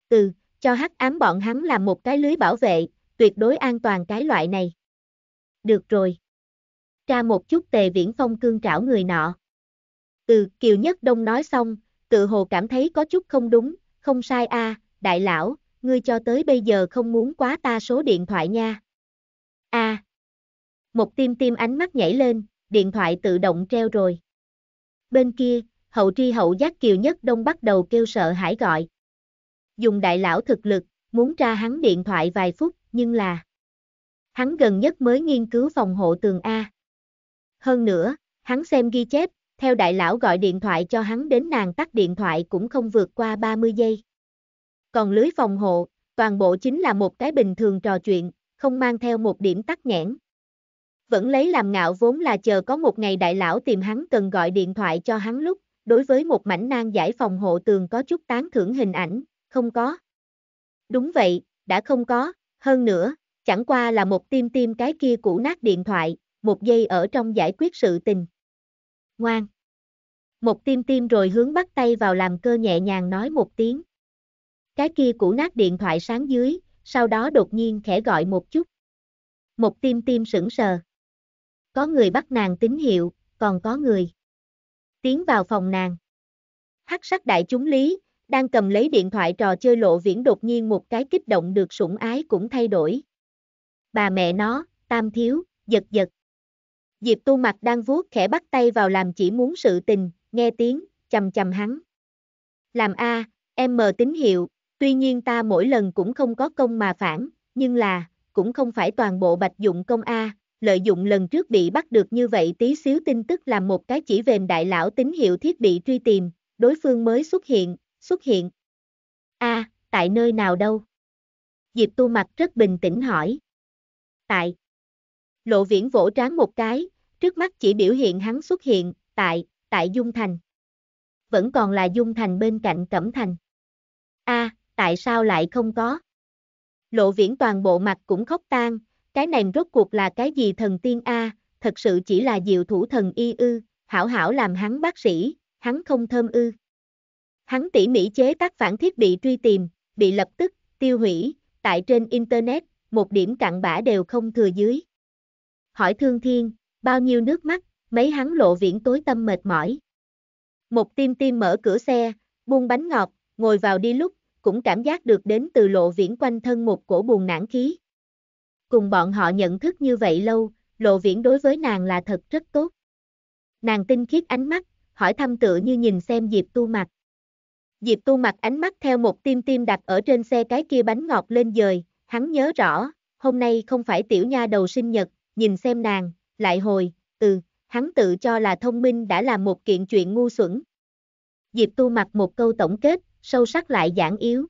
Ừ, cho hắc ám bọn hắn làm một cái lưới bảo vệ, tuyệt đối an toàn cái loại này. Được rồi. Tra một chút tề viễn phong cương trảo người nọ. Ừ, Kiều Nhất Đông nói xong, tự hồ cảm thấy có chút không đúng, không sai a à, đại lão, ngươi cho tới bây giờ không muốn quá ta số điện thoại nha. A. À. Một tim tim ánh mắt nhảy lên, điện thoại tự động treo rồi. Bên kia, hậu tri hậu giác kiều nhất đông bắt đầu kêu sợ hãi gọi. Dùng đại lão thực lực, muốn tra hắn điện thoại vài phút, nhưng là... Hắn gần nhất mới nghiên cứu phòng hộ tường A. Hơn nữa, hắn xem ghi chép, theo đại lão gọi điện thoại cho hắn đến nàng tắt điện thoại cũng không vượt qua 30 giây. Còn lưới phòng hộ, toàn bộ chính là một cái bình thường trò chuyện, không mang theo một điểm tắc nhãn. Vẫn lấy làm ngạo vốn là chờ có một ngày đại lão tìm hắn cần gọi điện thoại cho hắn lúc, đối với một mảnh nan giải phòng hộ tường có chút tán thưởng hình ảnh, không có. Đúng vậy, đã không có, hơn nữa, chẳng qua là một tim tim cái kia cũ nát điện thoại, một giây ở trong giải quyết sự tình. Ngoan. Một tim tim rồi hướng bắt tay vào làm cơ nhẹ nhàng nói một tiếng. Cái kia cũ nát điện thoại sáng dưới, sau đó đột nhiên khẽ gọi một chút. Một tim tim sững sờ. Có người bắt nàng tín hiệu, còn có người. Tiến vào phòng nàng. Hắc sắc đại chúng lý, đang cầm lấy điện thoại trò chơi lộ viễn đột nhiên một cái kích động được sủng ái cũng thay đổi. Bà mẹ nó, tam thiếu, giật giật. Diệp tu mặt đang vuốt khẽ bắt tay vào làm chỉ muốn sự tình, nghe tiếng, chầm chầm hắn. Làm A, em mờ tín hiệu, Tuy nhiên ta mỗi lần cũng không có công mà phản, nhưng là, cũng không phải toàn bộ bạch dụng công A, lợi dụng lần trước bị bắt được như vậy tí xíu tin tức làm một cái chỉ về đại lão tín hiệu thiết bị truy tìm, đối phương mới xuất hiện, xuất hiện. A, tại nơi nào đâu? Diệp tu mặt rất bình tĩnh hỏi. Tại. Lộ viễn vỗ trán một cái, trước mắt chỉ biểu hiện hắn xuất hiện, tại, tại Dung Thành. Vẫn còn là Dung Thành bên cạnh Cẩm Thành. A, tại sao lại không có? Lộ viễn toàn bộ mặt cũng khóc tan, cái này rốt cuộc là cái gì thần tiên A, thật sự chỉ là diệu thủ thần y ư, hảo hảo làm hắn bác sĩ, hắn không thơm ư. Hắn tỉ mỉ chế tác phản thiết bị truy tìm, bị lập tức, tiêu hủy, tại trên Internet, một điểm cặn bã đều không thừa dưới. Hỏi thương thiên, bao nhiêu nước mắt, mấy hắn lộ viễn tối tâm mệt mỏi. Một tim tim mở cửa xe, buông bánh ngọt, ngồi vào đi lúc, cũng cảm giác được đến từ lộ viễn quanh thân một cổ buồn nản khí. Cùng bọn họ nhận thức như vậy lâu, lộ viễn đối với nàng là thật rất tốt. Nàng tinh khiết ánh mắt, hỏi thăm tựa như nhìn xem Diệp tu mặt. Diệp tu mặt ánh mắt theo một tim tim đặt ở trên xe cái kia bánh ngọt lên dời, hắn nhớ rõ, hôm nay không phải tiểu nha đầu sinh nhật, nhìn xem nàng, lại hồi, từ, hắn tự cho là thông minh đã làm một kiện chuyện ngu xuẩn. Diệp tu mặt một câu tổng kết, sâu sắc lại giản yếu.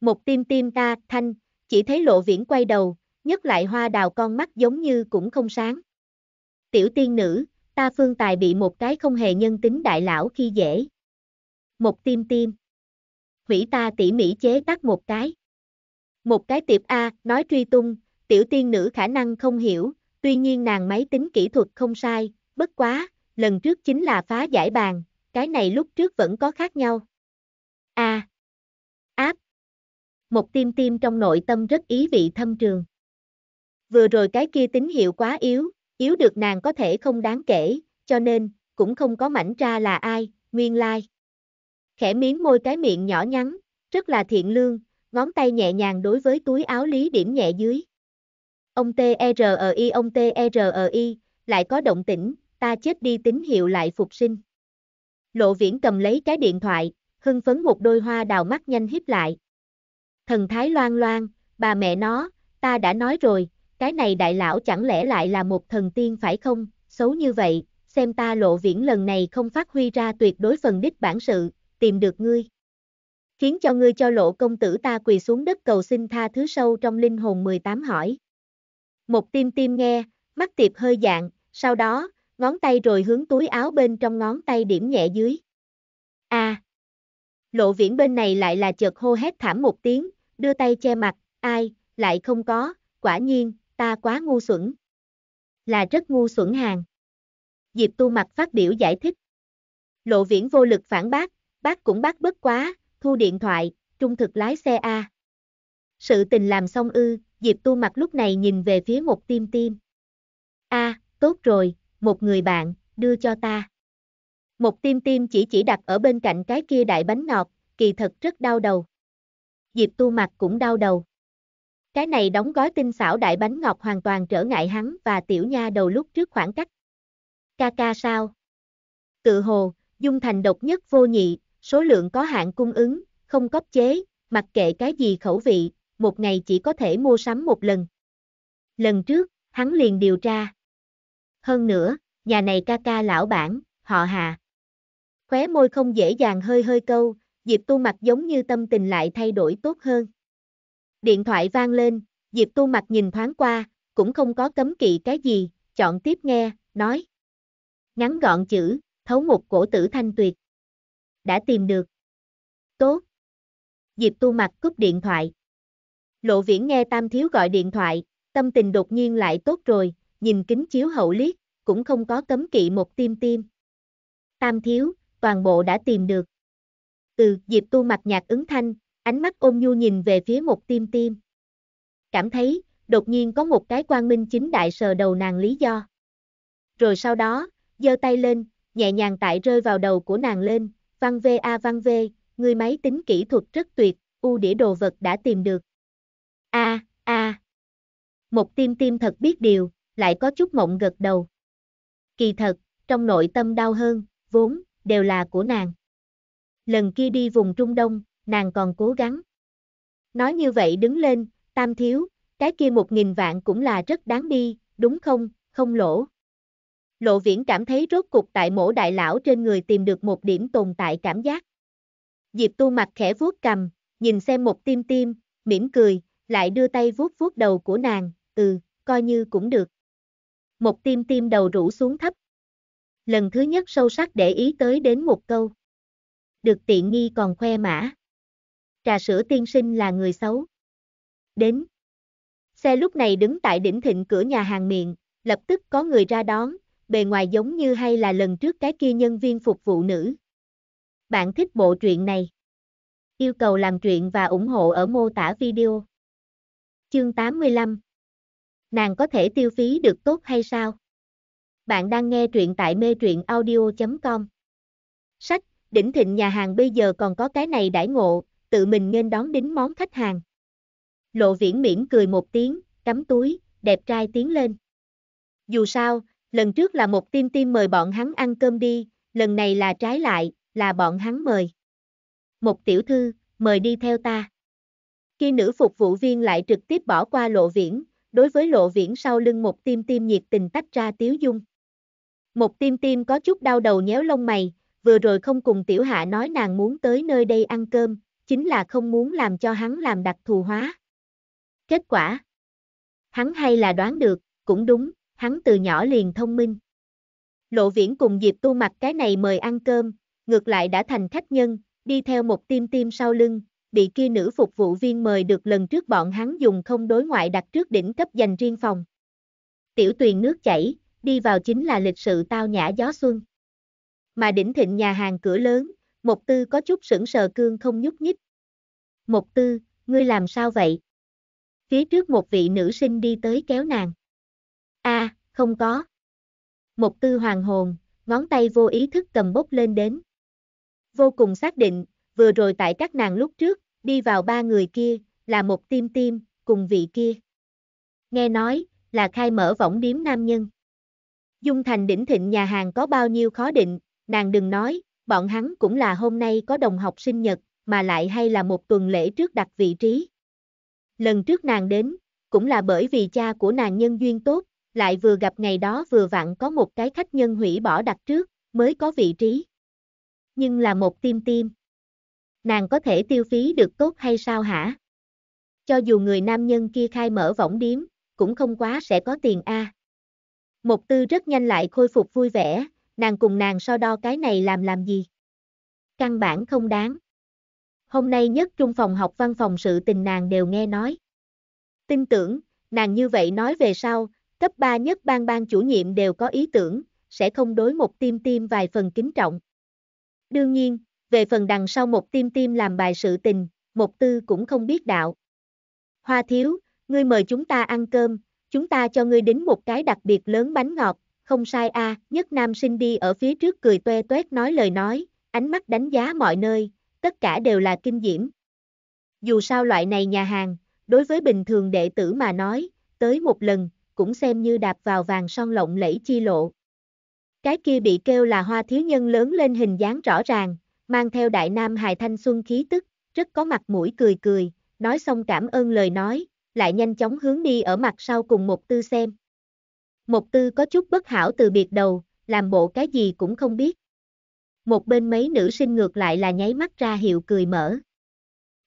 Một tim tim ta, thanh, chỉ thấy lộ viễn quay đầu, nhấc lại hoa đào con mắt giống như cũng không sáng. Tiểu tiên nữ, ta phương tài bị một cái không hề nhân tính đại lão khi dễ. Một tim tim. Hủy ta tỉ mỉ chế tắt một cái. Một cái tiệp A, nói truy tung, tiểu tiên nữ khả năng không hiểu, tuy nhiên nàng máy tính kỹ thuật không sai, bất quá, lần trước chính là phá giải bàn, cái này lúc trước vẫn có khác nhau. A. À. Áp. Một tim tim trong nội tâm rất ý vị thâm trường. Vừa rồi cái kia tín hiệu quá yếu, yếu được nàng có thể không đáng kể, cho nên, cũng không có mảnh ra là ai, nguyên lai. Khẽ miếng môi cái miệng nhỏ nhắn, rất là thiện lương, ngón tay nhẹ nhàng đối với túi áo lý điểm nhẹ dưới. Ông T-E-R-I e ông T-E-R-I, e lại có động tĩnh, ta chết đi tín hiệu lại phục sinh. Lộ viễn cầm lấy cái điện thoại, hưng phấn một đôi hoa đào mắt nhanh hiếp lại. Thần thái loan loan, bà mẹ nó, ta đã nói rồi, cái này đại lão chẳng lẽ lại là một thần tiên phải không, xấu như vậy, xem ta lộ viễn lần này không phát huy ra tuyệt đối phần đích bản sự, tìm được ngươi. Khiến cho ngươi cho lộ công tử ta quỳ xuống đất cầu xin tha thứ sâu trong linh hồn 18 hỏi. Một tim tim nghe, mắt tiệp hơi dạng, sau đó, ngón tay rồi hướng túi áo bên trong ngón tay điểm nhẹ dưới. a à, Lộ viễn bên này lại là chợt hô hét thảm một tiếng, đưa tay che mặt, ai, lại không có, quả nhiên, ta quá ngu xuẩn. Là rất ngu xuẩn hàng. Diệp tu mặt phát biểu giải thích. Lộ viễn vô lực phản bác, bác cũng bác bất quá, thu điện thoại, trung thực lái xe A. Sự tình làm xong ư, Diệp tu mặt lúc này nhìn về phía một tim tim. A, tốt rồi, một người bạn, đưa cho ta. Một tim tim chỉ chỉ đặt ở bên cạnh cái kia đại bánh ngọt kỳ thật rất đau đầu. Diệp tu mặt cũng đau đầu. Cái này đóng gói tinh xảo đại bánh ngọt hoàn toàn trở ngại hắn và tiểu nha đầu lúc trước khoảng cách. Ca ca sao? Tự hồ, dung thành độc nhất vô nhị, số lượng có hạn cung ứng, không cóp chế, mặc kệ cái gì khẩu vị, một ngày chỉ có thể mua sắm một lần. Lần trước, hắn liền điều tra. Hơn nữa, nhà này ca ca lão bản, họ Hà, khóe môi không dễ dàng hơi hơi câu, Diệp Tu Mặc giống như tâm tình lại thay đổi tốt hơn. Điện thoại vang lên, Diệp Tu Mặc nhìn thoáng qua, cũng không có cấm kỵ cái gì, chọn tiếp nghe, nói. Ngắn gọn chữ, thấu một cổ tử thanh tuyệt. Đã tìm được. Tốt. Diệp Tu Mặc cúp điện thoại. Lộ Viễn nghe Tam Thiếu gọi điện thoại, tâm tình đột nhiên lại tốt rồi, nhìn kính chiếu hậu liếc, cũng không có cấm kỵ một tim tim. Tam Thiếu, toàn bộ đã tìm được. Ừ, Diệp Tu mặt nhạc ứng thanh, ánh mắt ôm nhu nhìn về phía một tim tim. Cảm thấy, đột nhiên có một cái quang minh chính đại sờ đầu nàng lý do. Rồi sau đó, giơ tay lên, nhẹ nhàng tại rơi vào đầu của nàng lên, văn V A văn V, người máy tính kỹ thuật rất tuyệt, u đĩa đồ vật đã tìm được. A, A. Một tim tim thật biết điều, lại có chút mộng gật đầu. Kỳ thật, trong nội tâm đau hơn, vốn, đều là của nàng. Lần kia đi vùng Trung Đông, nàng còn cố gắng. Nói như vậy đứng lên, tam thiếu, cái kia một nghìn vạn cũng là rất đáng đi, đúng không, không lỗ. Lộ viễn cảm thấy rốt cục tại mổ đại lão trên người tìm được một điểm tồn tại cảm giác. Diệp tu mặt khẽ vuốt cầm, nhìn xem một tim tim, mỉm cười, lại đưa tay vuốt vuốt đầu của nàng, ừ, coi như cũng được. Một tim tim đầu rũ xuống thấp, lần thứ nhất sâu sắc để ý tới đến một câu. Được tiện nghi còn khoe mã. Trà sữa tiên sinh là người xấu. Đến. Xe lúc này đứng tại đỉnh thịnh cửa nhà hàng miệng, lập tức có người ra đón, bề ngoài giống như hay là lần trước cái kia nhân viên phục vụ nữ. Bạn thích bộ truyện này? Yêu cầu làm truyện và ủng hộ ở mô tả video. Chương 85 Nàng có thể tiêu phí được tốt hay sao? Bạn đang nghe truyện tại mê truyện audio.com. Sách, đỉnh thịnh nhà hàng bây giờ còn có cái này đãi ngộ, tự mình nên đón đính món khách hàng. Lộ viễn miễn cười một tiếng, cắm túi, đẹp trai tiến lên. Dù sao, lần trước là một tim tim mời bọn hắn ăn cơm đi, lần này là trái lại, là bọn hắn mời. Một tiểu thư, mời đi theo ta. Khi nữ phục vụ viên lại trực tiếp bỏ qua lộ viễn, đối với lộ viễn sau lưng một tim tim nhiệt tình tách ra tiếu dung. Một tim tim có chút đau đầu nhéo lông mày, vừa rồi không cùng tiểu hạ nói nàng muốn tới nơi đây ăn cơm, chính là không muốn làm cho hắn làm đặc thù hóa. Kết quả Hắn hay là đoán được, cũng đúng, hắn từ nhỏ liền thông minh. Lộ viễn cùng dịp tu mặt cái này mời ăn cơm, ngược lại đã thành khách nhân, đi theo một tim tim sau lưng, bị kia nữ phục vụ viên mời được lần trước bọn hắn dùng không đối ngoại đặt trước đỉnh cấp dành riêng phòng. Tiểu tuyền nước chảy, đi vào chính là lịch sự tao nhã gió xuân. Mà đỉnh thịnh nhà hàng cửa lớn, Mộc Tư có chút sững sờ cương không nhúc nhích. Mộc Tư, ngươi làm sao vậy? Phía trước một vị nữ sinh đi tới kéo nàng. a à, không có. Mộc Tư hoàng hồn, ngón tay vô ý thức cầm bốc lên đến. Vô cùng xác định, vừa rồi tại các nàng lúc trước, đi vào ba người kia, là một tim tim, cùng vị kia. Nghe nói, là khai mở võng điếm nam nhân. Dung Thành đỉnh thịnh nhà hàng có bao nhiêu khó định, nàng đừng nói, bọn hắn cũng là hôm nay có đồng học sinh nhật, mà lại hay là một tuần lễ trước đặt vị trí. Lần trước nàng đến, cũng là bởi vì cha của nàng nhân duyên tốt, lại vừa gặp ngày đó vừa vặn có một cái khách nhân hủy bỏ đặt trước, mới có vị trí. Nhưng là một tim tim. Nàng có thể tiêu phí được tốt hay sao hả? Cho dù người nam nhân kia khai mở võng điếm, cũng không quá sẽ có tiền a. À. Mộc tư rất nhanh lại khôi phục vui vẻ, nàng cùng nàng so đo cái này làm làm gì. Căn bản không đáng. Hôm nay nhất trung phòng học văn phòng sự tình nàng đều nghe nói. Tin tưởng, nàng như vậy nói về sau, cấp 3 nhất ban ban chủ nhiệm đều có ý tưởng, sẽ không đối một tim tim vài phần kính trọng. Đương nhiên, về phần đằng sau một tim tim làm bài sự tình, Mộc tư cũng không biết đạo. Hoa thiếu, ngươi mời chúng ta ăn cơm, chúng ta cho ngươi đính một cái đặc biệt lớn bánh ngọt, không sai a à, nhất nam sinh đi ở phía trước cười toe toét nói lời nói, ánh mắt đánh giá mọi nơi, tất cả đều là kinh diễm. Dù sao loại này nhà hàng, đối với bình thường đệ tử mà nói, tới một lần, cũng xem như đạp vào vàng son lộng lẫy chi lộ. Cái kia bị kêu là hoa thiếu nhân lớn lên hình dáng rõ ràng, mang theo đại nam hài thanh xuân khí tức, rất có mặt mũi cười cười, nói xong cảm ơn lời nói, lại nhanh chóng hướng đi ở mặt sau cùng một tư xem. Một tư có chút bất hảo từ biệt đầu, làm bộ cái gì cũng không biết. Một bên mấy nữ sinh ngược lại là nháy mắt ra hiệu cười mở.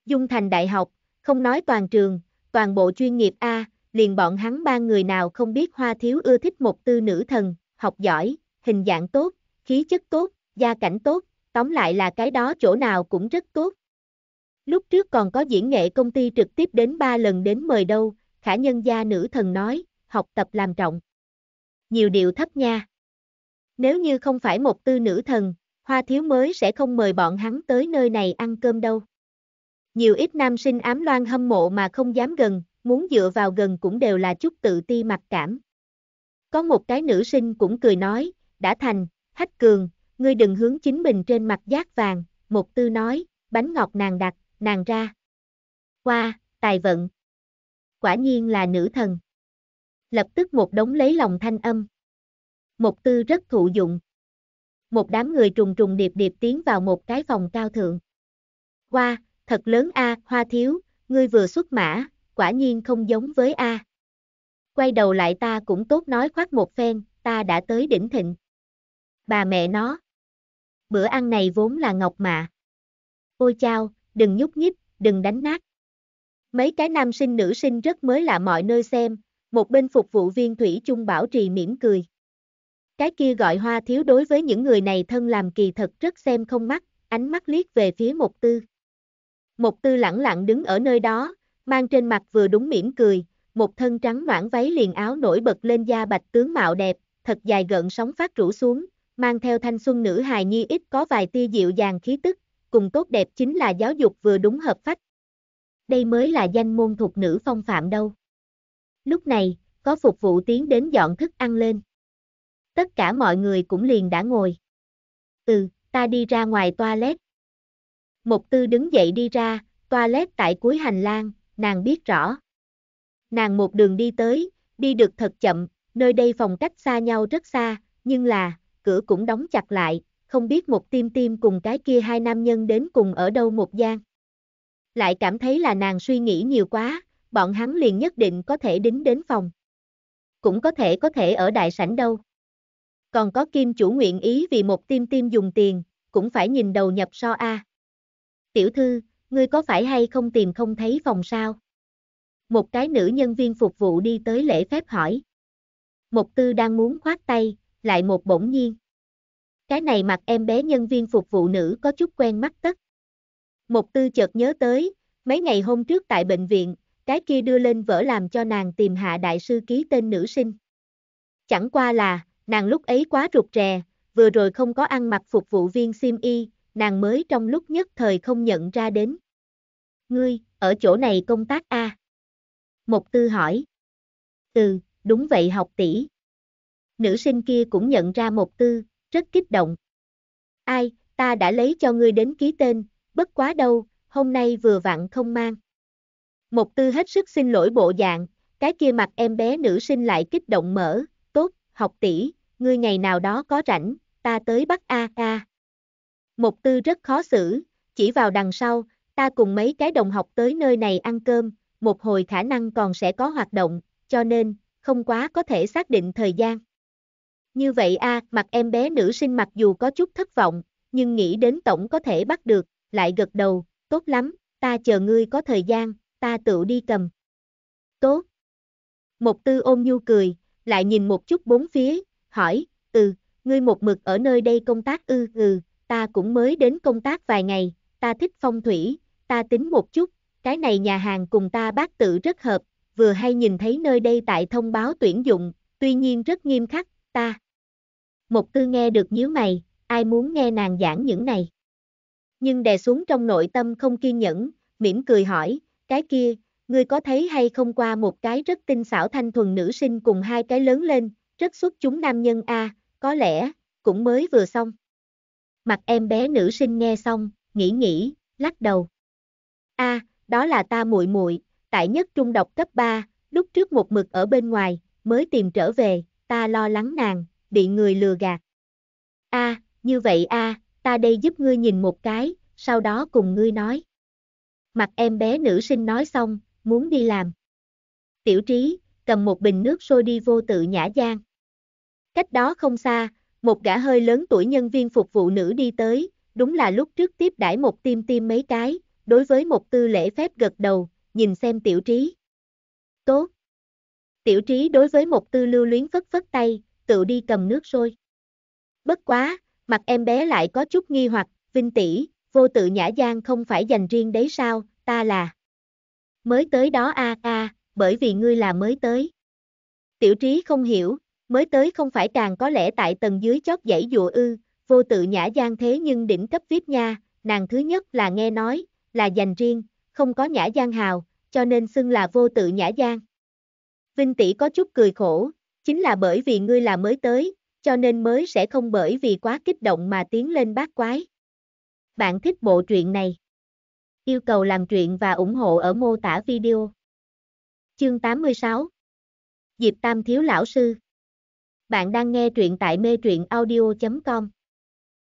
Dung thành đại học, không nói toàn trường, toàn bộ chuyên nghiệp A, liền bọn hắn ba người nào không biết hoa thiếu ưa thích một tư nữ thần, học giỏi, hình dạng tốt, khí chất tốt, gia cảnh tốt, tóm lại là cái đó chỗ nào cũng rất tốt, Lúc trước còn có diễn nghệ công ty trực tiếp đến 3 lần đến mời đâu, khả nhân gia nữ thần nói, học tập làm trọng. Nhiều điều thấp nha. Nếu như không phải một tư nữ thần, hoa thiếu mới sẽ không mời bọn hắn tới nơi này ăn cơm đâu. Nhiều ít nam sinh ám loan hâm mộ mà không dám gần, muốn dựa vào gần cũng đều là chút tự ti mặc cảm. Có một cái nữ sinh cũng cười nói, đã thành, hách cường, ngươi đừng hướng chính mình trên mặt giác vàng, một tư nói, bánh ngọt nàng đặt, nàng ra. Qua, tài vận. Quả nhiên là nữ thần. Lập tức một đống lấy lòng thanh âm. Một tư rất thụ dụng. Một đám người trùng trùng điệp điệp tiến vào một cái phòng cao thượng. Qua, thật lớn A, hoa thiếu, ngươi vừa xuất mã, quả nhiên không giống với A. Quay đầu lại ta cũng tốt nói khoác một phen, ta đã tới đỉnh thịnh. Bà mẹ nó. Bữa ăn này vốn là ngọc mạ. Ôi chao, đừng nhúc nhích, đừng đánh nát. Mấy cái nam sinh nữ sinh rất mới lạ mọi nơi xem, một bên phục vụ viên Thủy chung bảo trì mỉm cười. Cái kia gọi hoa thiếu đối với những người này thân làm kỳ thật rất xem không mắt, ánh mắt liếc về phía một tư. Một tư lẳng lặng đứng ở nơi đó, mang trên mặt vừa đúng mỉm cười, một thân trắng noãn váy liền áo nổi bật lên da bạch tướng mạo đẹp, thật dài gợn sóng phát rủ xuống, mang theo thanh xuân nữ hài nhi ít có vài tia dịu dàng khí tức, cùng tốt đẹp chính là giáo dục vừa đúng hợp phách. Đây mới là danh môn thuộc nữ phong phạm đâu. Lúc này, có phục vụ tiến đến dọn thức ăn lên. Tất cả mọi người cũng liền đã ngồi. Ừ, ta đi ra ngoài toilet. một tư đứng dậy đi ra, toilet tại cuối hành lang, nàng biết rõ. Nàng một đường đi tới, đi được thật chậm, nơi đây phòng cách xa nhau rất xa, nhưng là, cửa cũng đóng chặt lại, không biết một tim tim cùng cái kia hai nam nhân đến cùng ở đâu một gian. Lại cảm thấy là nàng suy nghĩ nhiều quá, bọn hắn liền nhất định có thể đính đến phòng. Cũng có thể có thể ở đại sảnh đâu. Còn có kim chủ nguyện ý vì một tim tim dùng tiền, cũng phải nhìn đầu nhập so A. Tiểu thư, ngươi có phải hay không tìm không thấy phòng sao? Một cái nữ nhân viên phục vụ đi tới lễ phép hỏi. Một tư đang muốn khoát tay, lại một bỗng nhiên. Cái này mặc em bé nhân viên phục vụ nữ có chút quen mắt tất. Một tư chợt nhớ tới, mấy ngày hôm trước tại bệnh viện, cái kia đưa lên vỡ làm cho nàng tìm hạ đại sư ký tên nữ sinh. Chẳng qua là, nàng lúc ấy quá rụt rè, vừa rồi không có ăn mặc phục vụ viên sim y, nàng mới trong lúc nhất thời không nhận ra đến. Ngươi, ở chỗ này công tác a Một tư hỏi. Ừ, đúng vậy học tỷ. Nữ sinh kia cũng nhận ra một tư, rất kích động. Ai, ta đã lấy cho ngươi đến ký tên, bất quá đâu, hôm nay vừa vặn không mang. Một tư hết sức xin lỗi bộ dạng, cái kia mặt em bé nữ sinh lại kích động mở, tốt, học tỷ, ngươi ngày nào đó có rảnh, ta tới bắt A A. Một tư rất khó xử, chỉ vào đằng sau, ta cùng mấy cái đồng học tới nơi này ăn cơm, một hồi khả năng còn sẽ có hoạt động, cho nên, không quá có thể xác định thời gian. Như vậy a, mặt em bé nữ sinh mặc dù có chút thất vọng, nhưng nghĩ đến tổng có thể bắt được, lại gật đầu, tốt lắm, ta chờ ngươi có thời gian, ta tự đi cầm. Tốt. Một tư ôm nhu cười, lại nhìn một chút bốn phía, hỏi, ừ, ngươi một mực ở nơi đây công tác ư ừ, ừ, ta cũng mới đến công tác vài ngày, ta thích phong thủy, ta tính một chút, cái này nhà hàng cùng ta bác tự rất hợp, vừa hay nhìn thấy nơi đây tại thông báo tuyển dụng, tuy nhiên rất nghiêm khắc, ta. Một tư nghe được nhíu mày, ai muốn nghe nàng giảng những này. Nhưng đè xuống trong nội tâm không kiên nhẫn, mỉm cười hỏi, cái kia, ngươi có thấy hay không qua một cái rất tinh xảo thanh thuần nữ sinh cùng hai cái lớn lên, rất xuất chúng nam nhân a, có lẽ, cũng mới vừa xong. Mặt em bé nữ sinh nghe xong, nghĩ nghĩ, lắc đầu. A, đó là ta muội muội, tại nhất trung độc cấp 3, lúc trước một mực ở bên ngoài, mới tìm trở về, ta lo lắng nàng, bị người lừa gạt. A, à, như vậy a, à, ta đây giúp ngươi nhìn một cái, sau đó cùng ngươi nói. Mặt em bé nữ sinh nói xong, muốn đi làm. Tiểu trí, cầm một bình nước sôi đi vô tự nhã gian. Cách đó không xa, một gã hơi lớn tuổi nhân viên phục vụ nữ đi tới, đúng là lúc trước tiếp đãi một tim tim mấy cái, đối với một tư lễ phép gật đầu, nhìn xem tiểu trí. Tốt. Tiểu trí đối với một tư lưu luyến phất phất tay, tự đi cầm nước sôi. Bất quá, mặt em bé lại có chút nghi hoặc, Vinh tỷ, vô tự nhã gian không phải dành riêng đấy sao, ta là mới tới đó a a, bởi vì ngươi là mới tới. Tiểu trí không hiểu, mới tới không phải càng có lẽ tại tầng dưới chót dãy dụa ư, vô tự nhã gian thế nhưng đỉnh cấp VIP nha, nàng thứ nhất là nghe nói, là dành riêng, không có nhã gian hào, cho nên xưng là vô tự nhã gian. Vinh tỷ có chút cười khổ, Chính là bởi vì ngươi là mới tới, cho nên mới sẽ không bởi vì quá kích động mà tiến lên bát quái. Bạn thích bộ truyện này? Yêu cầu làm truyện và ủng hộ ở mô tả video. Chương 86 Diệp Tam Thiếu Lão Sư Bạn đang nghe truyện tại mê truyện audio.com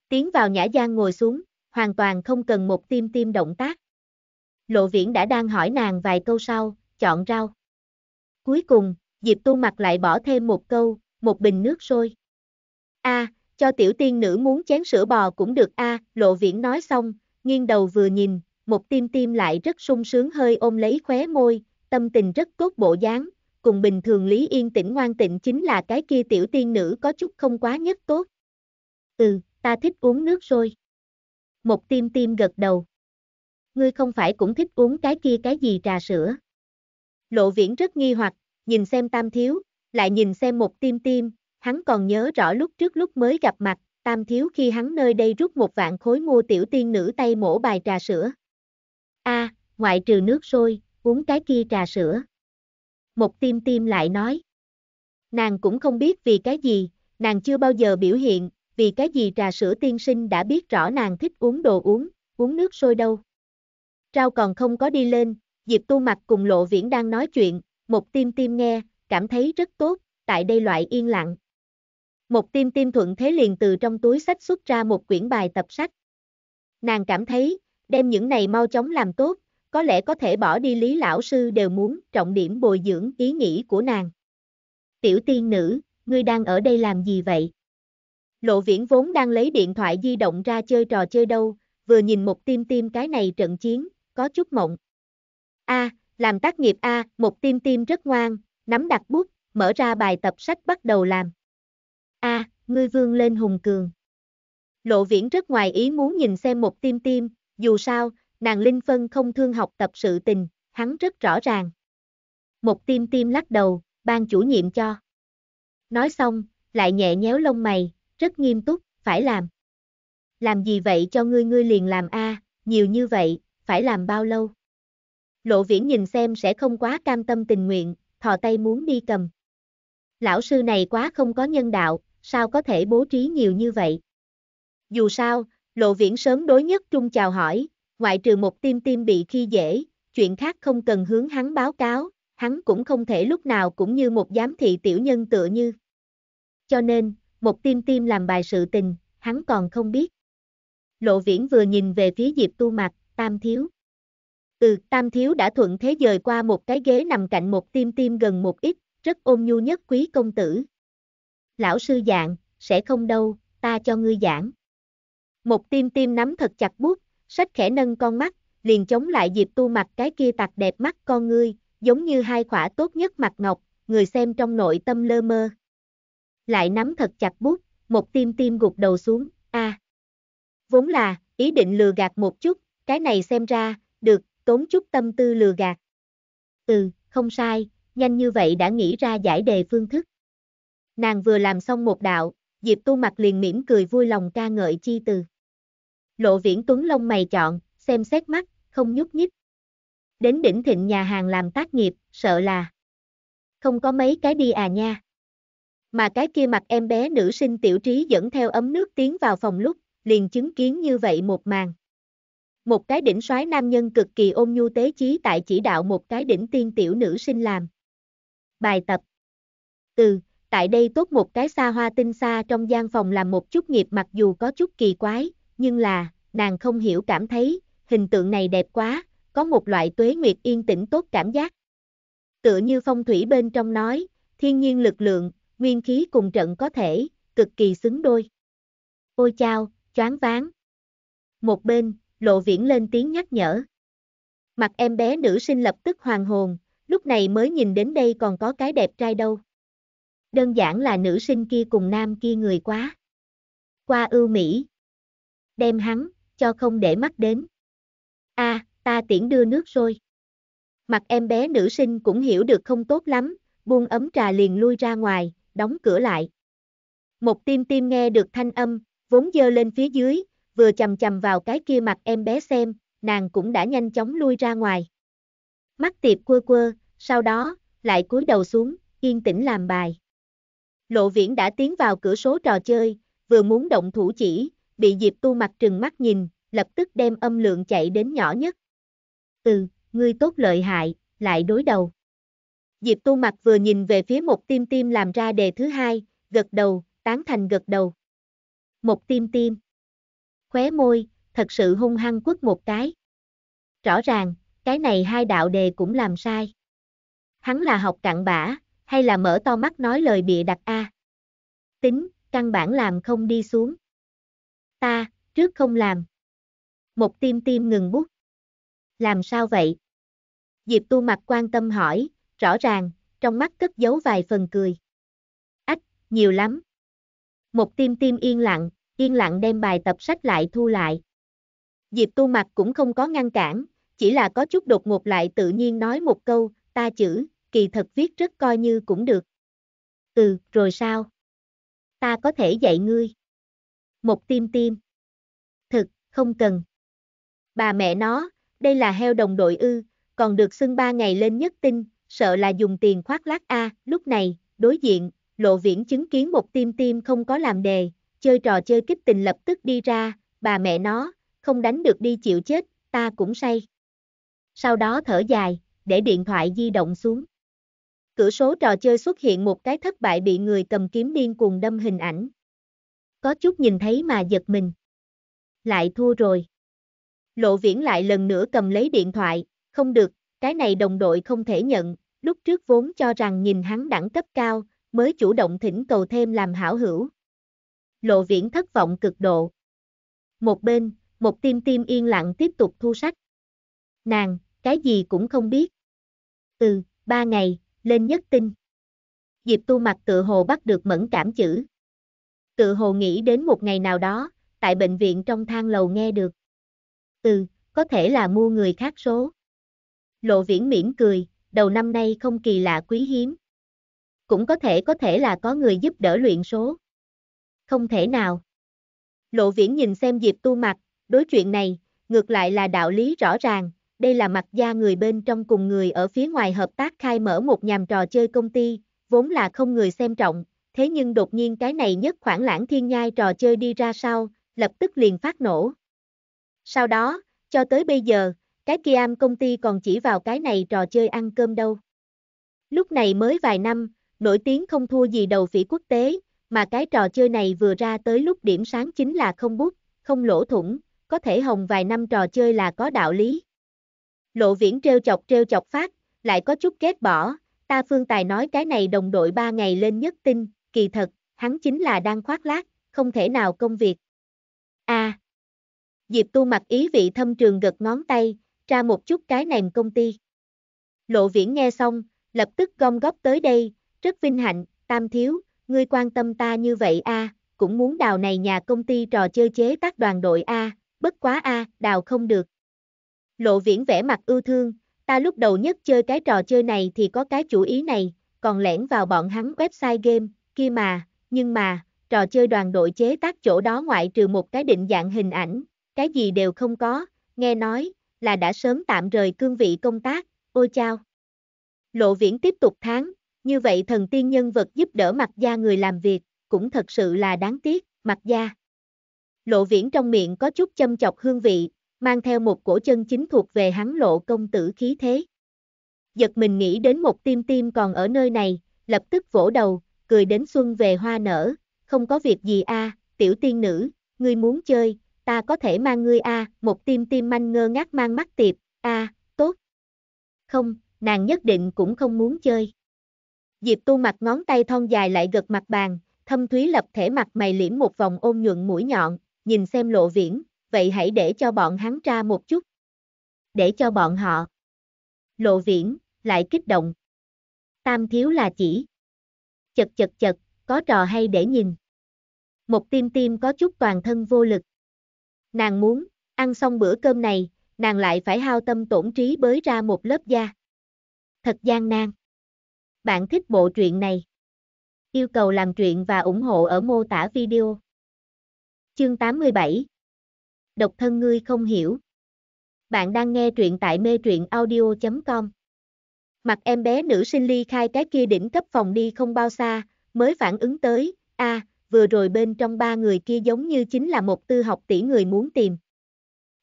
Tiến vào nhã gian ngồi xuống, hoàn toàn không cần một tim tim động tác. Lộ Viễn đã đang hỏi nàng vài câu sau, chọn rau. Cuối cùng, Diệp Tu mặt lại bỏ thêm một câu, một bình nước sôi. A, cho tiểu tiên nữ muốn chén sữa bò cũng được a, Lộ Viễn nói xong, nghiêng đầu vừa nhìn, một tim tim lại rất sung sướng hơi ôm lấy khóe môi, tâm tình rất tốt bộ dáng, cùng bình thường Lý Yên tĩnh ngoan tịnh chính là cái kia tiểu tiên nữ có chút không quá nhất tốt. Ừ, ta thích uống nước sôi. Một tim tim gật đầu. Ngươi không phải cũng thích uống cái kia cái gì trà sữa. Lộ viễn rất nghi hoặc, nhìn xem tam thiếu, lại nhìn xem một tim tim, hắn còn nhớ rõ lúc trước lúc mới gặp mặt, tam thiếu khi hắn nơi đây rút một vạn khối mua tiểu tiên nữ tay mổ bài trà sữa. a à, ngoại trừ nước sôi, uống cái kia trà sữa. Một tim tim lại nói. Nàng cũng không biết vì cái gì, nàng chưa bao giờ biểu hiện, vì cái gì trà sữa tiên sinh đã biết rõ nàng thích uống đồ uống, uống nước sôi đâu. Trao còn không có đi lên, Diệp Tu Mặt cùng Lộ Viễn đang nói chuyện, một tim tim nghe, cảm thấy rất tốt, tại đây loại yên lặng. Một tim tim thuận thế liền từ trong túi sách xuất ra một quyển bài tập sách. Nàng cảm thấy, đem những này mau chóng làm tốt, có lẽ có thể bỏ đi lý lão sư đều muốn trọng điểm bồi dưỡng ý nghĩ của nàng. Tiểu tiên nữ, ngươi đang ở đây làm gì vậy? Lộ viễn vốn đang lấy điện thoại di động ra chơi trò chơi đâu, vừa nhìn một tim tim cái này trận chiến, có chút mộng. a à, làm tác nghiệp A, một tim tim rất ngoan, nắm đặt bút, mở ra bài tập sách bắt đầu làm. A, ngươi vương lên hùng cường. Lộ viễn rất ngoài ý muốn nhìn xem một tim tim, dù sao, nàng Linh Phân không thương học tập sự tình, hắn rất rõ ràng. Một tim tim lắc đầu, ban chủ nhiệm cho. Nói xong, lại nhẹ nhéo lông mày, rất nghiêm túc, phải làm. Làm gì vậy cho ngươi ngươi liền làm A, nhiều như vậy, phải làm bao lâu? Lộ viễn nhìn xem sẽ không quá cam tâm tình nguyện, thò tay muốn đi cầm. Lão sư này quá không có nhân đạo, sao có thể bố trí nhiều như vậy? Dù sao, lộ viễn sớm đối nhất trung chào hỏi, ngoại trừ một tim tim bị khi dễ, chuyện khác không cần hướng hắn báo cáo, hắn cũng không thể lúc nào cũng như một giám thị tiểu nhân tựa như. Cho nên, một tim tim làm bài sự tình, hắn còn không biết. Lộ viễn vừa nhìn về phía Diệp Tu Mạc, tam thiếu. Từ, tam thiếu đã thuận thế dời qua một cái ghế nằm cạnh một tim tim gần một ít, rất ôn nhu nhất quý công tử. Lão sư dạng, sẽ không đâu, ta cho ngươi giảng. Một tim tim nắm thật chặt bút, sách khẽ nâng con mắt, liền chống lại dịp tu mặt cái kia tạc đẹp mắt con ngươi, giống như hai khỏa tốt nhất mặt ngọc, người xem trong nội tâm lơ mơ. Lại nắm thật chặt bút, một tim tim gục đầu xuống, a Vốn là, ý định lừa gạt một chút, cái này xem ra, được, tốn chút tâm tư lừa gạt. Ừ, không sai, nhanh như vậy đã nghĩ ra giải đề phương thức. Nàng vừa làm xong một đạo, Diệp Tu mặt liền mỉm cười vui lòng ca ngợi chi từ. Lộ viễn tuấn lông mày chọn, xem xét mắt, không nhúc nhích. Đến đỉnh thịnh nhà hàng làm tác nghiệp, sợ là không có mấy cái đi à nha. Mà cái kia mặt em bé nữ sinh tiểu trí dẫn theo ấm nước tiến vào phòng lúc, liền chứng kiến như vậy một màn một cái đỉnh soái nam nhân cực kỳ ôn nhu tế chí tại chỉ đạo một cái đỉnh tiên tiểu nữ sinh làm. Bài tập từ tại đây tốt một cái xa hoa tinh xa trong gian phòng làm một chút nghiệp mặc dù có chút kỳ quái, nhưng là, nàng không hiểu cảm thấy, hình tượng này đẹp quá, có một loại tuế nguyệt yên tĩnh tốt cảm giác. Tựa như phong thủy bên trong nói, thiên nhiên lực lượng, nguyên khí cùng trận có thể, cực kỳ xứng đôi. Ôi chao, choáng váng. Một bên, Lộ Viễn lên tiếng nhắc nhở. Mặt em bé nữ sinh lập tức hoàng hồn, lúc này mới nhìn đến đây còn có cái đẹp trai đâu. Đơn giản là nữ sinh kia cùng nam kia người quá. Qua ưu Mỹ. Đem hắn, cho không để mắt đến. a à, ta tiễn đưa nước rồi. Mặt em bé nữ sinh cũng hiểu được không tốt lắm, buông ấm trà liền lui ra ngoài, đóng cửa lại. Một tim tim nghe được thanh âm, vốn dơ lên phía dưới, vừa chầm chầm vào cái kia mặt em bé xem, nàng cũng đã nhanh chóng lui ra ngoài. Mắt tiệp quơ quơ, sau đó, lại cúi đầu xuống, yên tĩnh làm bài. Lộ viễn đã tiến vào cửa số trò chơi, vừa muốn động thủ chỉ, bị Diệp tu mặt trừng mắt nhìn, lập tức đem âm lượng chạy đến nhỏ nhất. Ừ, ngươi tốt lợi hại, lại đối đầu. Diệp tu mặt vừa nhìn về phía một tim tim làm ra đề thứ hai, gật đầu, tán thành gật đầu. Một tim tim khóe môi, thật sự hung hăng quất một cái. Rõ ràng, cái này hai đạo đề cũng làm sai. Hắn là học cặn bã, hay là mở to mắt nói lời bịa đặt a? Tính, căn bản làm không đi xuống. Ta, trước không làm. Một tim tim ngừng bút. Làm sao vậy? Diệp tu mặt quan tâm hỏi, rõ ràng, trong mắt cất giấu vài phần cười. Ách, nhiều lắm. Một tim tim yên lặng, yên lặng đem bài tập sách lại thu lại. Diệp tu mặt cũng không có ngăn cản, chỉ là có chút đột ngột lại tự nhiên nói một câu, ta chữ, kỳ thật viết rất coi như cũng được. Ừ, rồi sao? Ta có thể dạy ngươi. Một tim tim. Thực, không cần. Bà mẹ nó, đây là heo đồng đội ư, còn được xưng ba ngày lên nhất tinh, sợ là dùng tiền khoác lác a, lúc này, đối diện, lộ viễn chứng kiến một tim tim không có làm đề, chơi trò chơi kích tình lập tức đi ra, bà mẹ nó, không đánh được đi chịu chết, ta cũng say. Sau đó thở dài, để điện thoại di động xuống. Cửa số trò chơi xuất hiện một cái thất bại bị người cầm kiếm điên cuồng đâm hình ảnh. Có chút nhìn thấy mà giật mình. Lại thua rồi. Lộ viễn lại lần nữa cầm lấy điện thoại, không được, cái này đồng đội không thể nhận, lúc trước vốn cho rằng nhìn hắn đẳng cấp cao, mới chủ động thỉnh cầu thêm làm hảo hữu, lộ viễn thất vọng cực độ. Một bên, một tim tim yên lặng tiếp tục thu sách. Nàng, cái gì cũng không biết. Ừ, ba ngày, lên nhất tinh. Diệp tu mặt tự hồ bắt được mẫn cảm chữ. Tự hồ nghĩ đến một ngày nào đó, tại bệnh viện trong thang lầu nghe được. Ừ, có thể là mua người khác số. Lộ viễn mỉm cười, đầu năm nay không kỳ lạ quý hiếm. Cũng có thể có thể là có người giúp đỡ luyện số không thể nào. Lộ viễn nhìn xem Diệp Tu mặt, đối chuyện này, ngược lại là đạo lý rõ ràng, đây là mặt gia người bên trong cùng người ở phía ngoài hợp tác khai mở một nhàm trò chơi công ty, vốn là không người xem trọng, thế nhưng đột nhiên cái này nhất khoảng lãng thiên nhai trò chơi đi ra sau, lập tức liền phát nổ. Sau đó, cho tới bây giờ, cái kia am công ty còn chỉ vào cái này trò chơi ăn cơm đâu. Lúc này mới vài năm, nổi tiếng không thua gì đầu phỉ quốc tế, mà cái trò chơi này vừa ra tới lúc điểm sáng chính là không bút, không lỗ thủng, có thể hồng vài năm trò chơi là có đạo lý. Lộ viễn treo chọc treo chọc phát, lại có chút kết bỏ, ta phương tài nói cái này đồng đội ba ngày lên nhất tinh, kỳ thật, hắn chính là đang khoác lác, không thể nào công việc. a à, Diệp tu mặc ý vị thâm trường gật ngón tay, tra một chút cái nèm công ty. Lộ viễn nghe xong, lập tức gom góp tới đây, rất vinh hạnh, tam thiếu, ngươi quan tâm ta như vậy a, à, cũng muốn đào này nhà công ty trò chơi chế tác đoàn đội a, à, bất quá a, à, đào không được. Lộ viễn vẻ mặt ưu thương, ta lúc đầu nhất chơi cái trò chơi này thì có cái chủ ý này, còn lẻn vào bọn hắn website game, kia mà, nhưng mà, trò chơi đoàn đội chế tác chỗ đó ngoại trừ một cái định dạng hình ảnh, cái gì đều không có, nghe nói, là đã sớm tạm rời cương vị công tác, ôi chao. Lộ viễn tiếp tục tháng, như vậy thần tiên nhân vật giúp đỡ mặt gia người làm việc, cũng thật sự là đáng tiếc, mặt gia. Lộ viễn trong miệng có chút châm chọc hương vị, mang theo một cổ chân chính thuộc về hắn lộ công tử khí thế. Giật mình nghĩ đến một tim tim còn ở nơi này, lập tức vỗ đầu, cười đến xuân về hoa nở, không có việc gì a, tiểu tiên nữ, ngươi muốn chơi, ta có thể mang ngươi a, một tim tim manh ngơ ngác mang mắt tiệp, a, tốt. Không, nàng nhất định cũng không muốn chơi. Diệp Tu mặt ngón tay thon dài lại gật mặt bàn, thâm thúy lập thể mặt mày liễm một vòng ôn nhuận mũi nhọn, nhìn xem lộ viễn, vậy hãy để cho bọn hắn ra một chút. Để cho bọn họ. Lộ viễn, lại kích động. Tam thiếu là chỉ. Chật chật chật, có trò hay để nhìn. Một tim tim có chút toàn thân vô lực. Nàng muốn, ăn xong bữa cơm này, nàng lại phải hao tâm tổn trí bới ra một lớp da. Thật gian nan. Bạn thích bộ truyện này? Yêu cầu làm truyện và ủng hộ ở mô tả video. Chương 87 Độc thân ngươi không hiểu Bạn đang nghe truyện tại mê truyện audio.com Mặt em bé nữ sinh ly khai cái kia đỉnh cấp phòng đi không bao xa, mới phản ứng tới, a à, vừa rồi bên trong ba người kia giống như chính là một tư học tỷ người muốn tìm.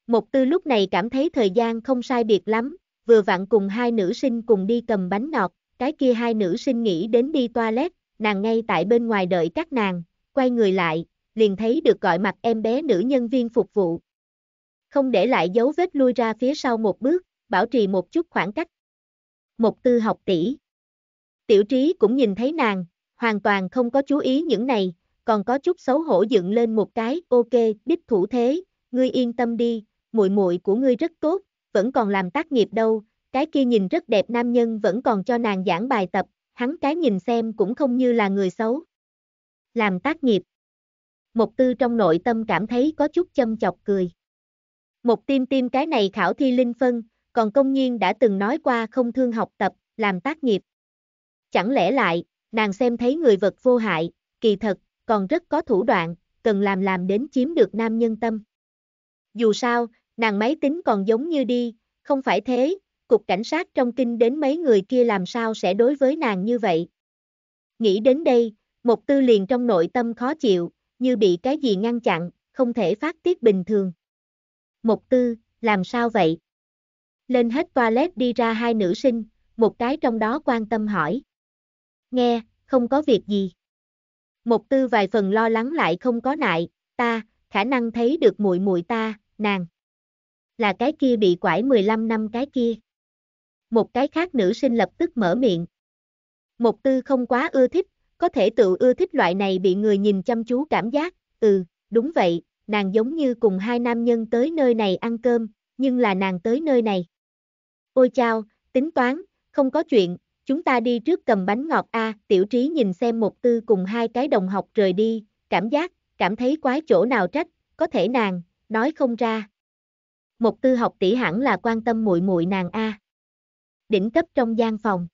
Một tư lúc này cảm thấy thời gian không sai biệt lắm, vừa vặn cùng hai nữ sinh cùng đi cầm bánh ngọt, cái kia hai nữ sinh nghĩ đến đi toilet, nàng ngay tại bên ngoài đợi các nàng, quay người lại, liền thấy được gọi mặt em bé nữ nhân viên phục vụ. Không để lại dấu vết lui ra phía sau một bước, bảo trì một chút khoảng cách. Một tư học tỷ. Tiểu trí cũng nhìn thấy nàng, hoàn toàn không có chú ý những này, còn có chút xấu hổ dựng lên một cái, ok, đích thủ thế, ngươi yên tâm đi, muội muội của ngươi rất tốt, vẫn còn làm tác nghiệp đâu, cái kia nhìn rất đẹp nam nhân vẫn còn cho nàng giảng bài tập, hắn cái nhìn xem cũng không như là người xấu. Làm tác nghiệp. Một tư trong nội tâm cảm thấy có chút châm chọc cười. Một tim tim cái này khảo thi linh phân, còn công nhiên đã từng nói qua không thương học tập, làm tác nghiệp. Chẳng lẽ lại, nàng xem thấy người vật vô hại, kỳ thật, còn rất có thủ đoạn, cần làm làm đến chiếm được nam nhân tâm. Dù sao, nàng máy tính còn giống như đi, không phải thế, cục cảnh sát trong kinh đến mấy người kia làm sao sẽ đối với nàng như vậy. Nghĩ đến đây, Mộc Tư liền trong nội tâm khó chịu, như bị cái gì ngăn chặn, không thể phát tiết bình thường. Mộc Tư, làm sao vậy? Lên hết toilet đi ra hai nữ sinh, một cái trong đó quan tâm hỏi. Nghe, không có việc gì. Mộc Tư vài phần lo lắng lại không có nại, ta, khả năng thấy được muội muội ta, nàng. Là cái kia bị quải 15 năm cái kia một cái khác nữ sinh lập tức mở miệng. Một tư không quá ưa thích, có thể tự ưa thích loại này bị người nhìn chăm chú cảm giác, ừ, đúng vậy, nàng giống như cùng hai nam nhân tới nơi này ăn cơm, nhưng là nàng tới nơi này. Ôi chao, tính toán, không có chuyện, chúng ta đi trước cầm bánh ngọt a tiểu trí nhìn xem một tư cùng hai cái đồng học rời đi, cảm giác, cảm thấy quái chỗ nào trách, có thể nàng, nói không ra. Một tư học tỷ hẳn là quan tâm muội muội nàng a đỉnh cấp trong gian phòng.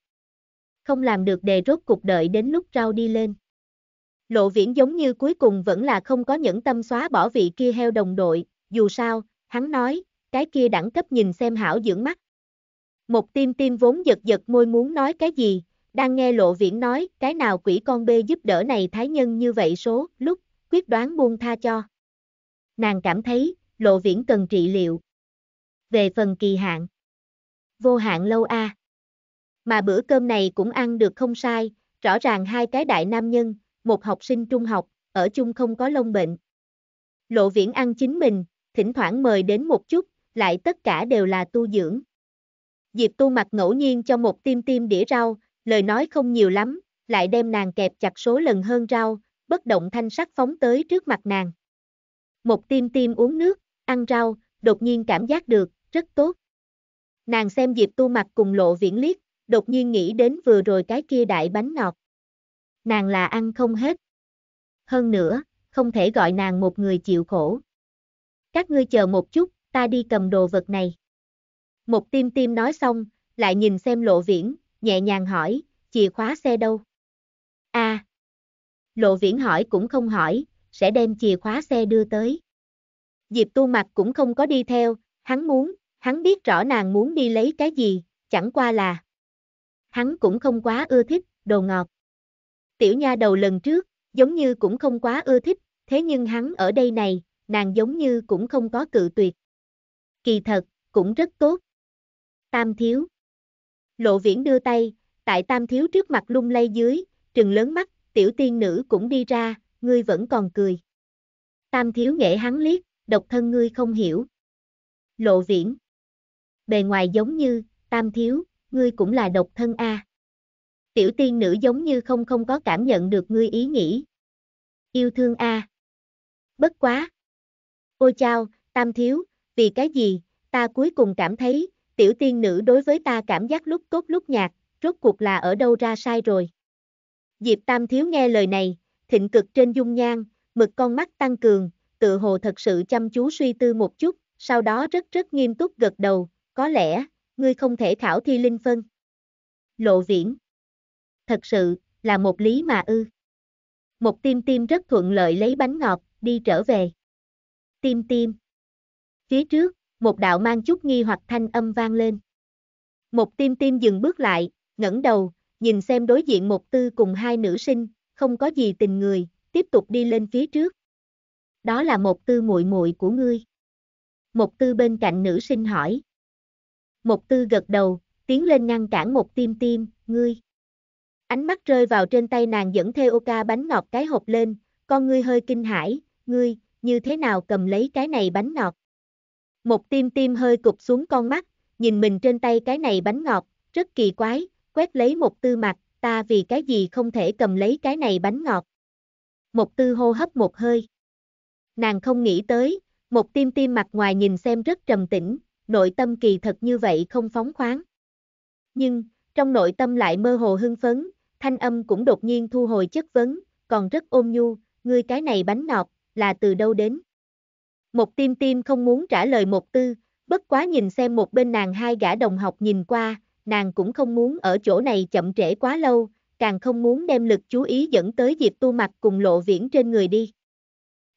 Không làm được đề rốt cục đợi đến lúc rau đi lên. Lộ viễn giống như cuối cùng vẫn là không có những tâm xóa bỏ vị kia heo đồng đội, dù sao, hắn nói, cái kia đẳng cấp nhìn xem hảo dưỡng mắt. Một tim tim vốn giật giật môi muốn nói cái gì, đang nghe lộ viễn nói cái nào quỷ con bê giúp đỡ này thái nhân như vậy số, lúc, quyết đoán buông tha cho. Nàng cảm thấy, lộ viễn cần trị liệu. Về phần kỳ hạn, vô hạn lâu a. À. Mà bữa cơm này cũng ăn được không sai, rõ ràng hai cái đại nam nhân, một học sinh trung học, ở chung không có lông bệnh. Lộ viễn ăn chính mình, thỉnh thoảng mời đến một chút, lại tất cả đều là tu dưỡng. Diệp tu mặt ngẫu nhiên cho một tim tim đĩa rau, lời nói không nhiều lắm, lại đem nàng kẹp chặt số lần hơn rau, bất động thanh sắc phóng tới trước mặt nàng. Một tim tim uống nước, ăn rau, đột nhiên cảm giác được, rất tốt. Nàng xem Diệp Tu mặt cùng lộ viễn liếc, đột nhiên nghĩ đến vừa rồi cái kia đại bánh ngọt, Nàng là ăn không hết. Hơn nữa, không thể gọi nàng một người chịu khổ. Các ngươi chờ một chút, ta đi cầm đồ vật này. Một tim tim nói xong, lại nhìn xem lộ viễn, nhẹ nhàng hỏi, chìa khóa xe đâu? a à, Lộ viễn hỏi cũng không hỏi, sẽ đem chìa khóa xe đưa tới. Diệp tu mặt cũng không có đi theo, hắn muốn, Hắn biết rõ nàng muốn đi lấy cái gì, chẳng qua là. Hắn cũng không quá ưa thích, đồ ngọt. Tiểu nha đầu lần trước, giống như cũng không quá ưa thích, thế nhưng hắn ở đây này, nàng giống như cũng không có cự tuyệt. Kỳ thật, cũng rất tốt. Tam thiếu. Lộ viễn đưa tay, tại tam thiếu trước mặt lung lay dưới, trừng lớn mắt, tiểu tiên nữ cũng đi ra, ngươi vẫn còn cười. Tam thiếu nghệ hắn liếc, độc thân ngươi không hiểu. Lộ viễn bề ngoài giống như, tam thiếu, ngươi cũng là độc thân a. Tiểu tiên nữ giống như không không có cảm nhận được ngươi ý nghĩ. Yêu thương a. Bất quá. Ôi chao, tam thiếu, vì cái gì, ta cuối cùng cảm thấy, tiểu tiên nữ đối với ta cảm giác lúc tốt lúc nhạt, rốt cuộc là ở đâu ra sai rồi. Diệp tam thiếu nghe lời này, thịnh cực trên dung nhan, mực con mắt tăng cường, tự hồ thật sự chăm chú suy tư một chút, sau đó rất rất nghiêm túc gật đầu, có lẽ, ngươi không thể khảo thi linh phân. Lộ viễn. Thật sự, là một lý mà ư. Một tim tim rất thuận lợi lấy bánh ngọt, đi trở về. Tim tim. Phía trước, một đạo mang chút nghi hoặc thanh âm vang lên. Một tim tim dừng bước lại, ngẩng đầu, nhìn xem đối diện một tư cùng hai nữ sinh, không có gì tình người, tiếp tục đi lên phía trước. Đó là một tư muội muội của ngươi. Một tư bên cạnh nữ sinh hỏi. Một tư gật đầu, tiến lên ngăn cản một tim tim, ngươi. Ánh mắt rơi vào trên tay nàng dẫn theo ca bánh ngọt cái hộp lên, con ngươi hơi kinh hãi, ngươi, như thế nào cầm lấy cái này bánh ngọt. Một tim tim hơi cụp xuống con mắt, nhìn mình trên tay cái này bánh ngọt, rất kỳ quái, quét lấy một tư mặt, ta vì cái gì không thể cầm lấy cái này bánh ngọt. Một tư hô hấp một hơi. Nàng không nghĩ tới, một tim tim mặt ngoài nhìn xem rất trầm tĩnh, nội tâm kỳ thật như vậy không phóng khoáng. Nhưng, trong nội tâm lại mơ hồ hưng phấn, thanh âm cũng đột nhiên thu hồi chất vấn, còn rất ôm nhu, ngươi cái này bánh ngọt là từ đâu đến? Một tim tim không muốn trả lời một tư, bất quá nhìn xem một bên nàng hai gã đồng học nhìn qua, nàng cũng không muốn ở chỗ này chậm trễ quá lâu, càng không muốn đem lực chú ý dẫn tới Diệp Tu mặt cùng Lộ Viễn trên người đi.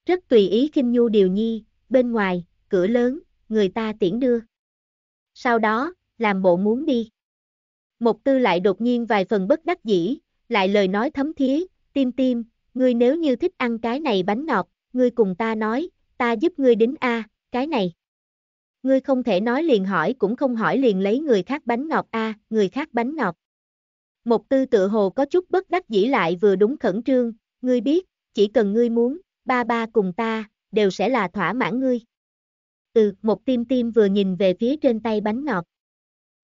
Rất tùy ý khinh nhu điều nhi, bên ngoài, cửa lớn, người ta tiễn đưa. Sau đó, làm bộ muốn đi. Một tư lại đột nhiên vài phần bất đắc dĩ, lại lời nói thấm thía, tim tim, ngươi nếu như thích ăn cái này bánh ngọt, ngươi cùng ta nói, ta giúp ngươi đính A, cái này. Ngươi không thể nói liền hỏi cũng không hỏi liền lấy người khác bánh ngọt A, người khác bánh ngọt. Một tư tự hồ có chút bất đắc dĩ lại vừa đúng khẩn trương, ngươi biết, chỉ cần ngươi muốn, ba ba cùng ta, đều sẽ là thỏa mãn ngươi ừ, một tim tim vừa nhìn về phía trên tay bánh ngọt.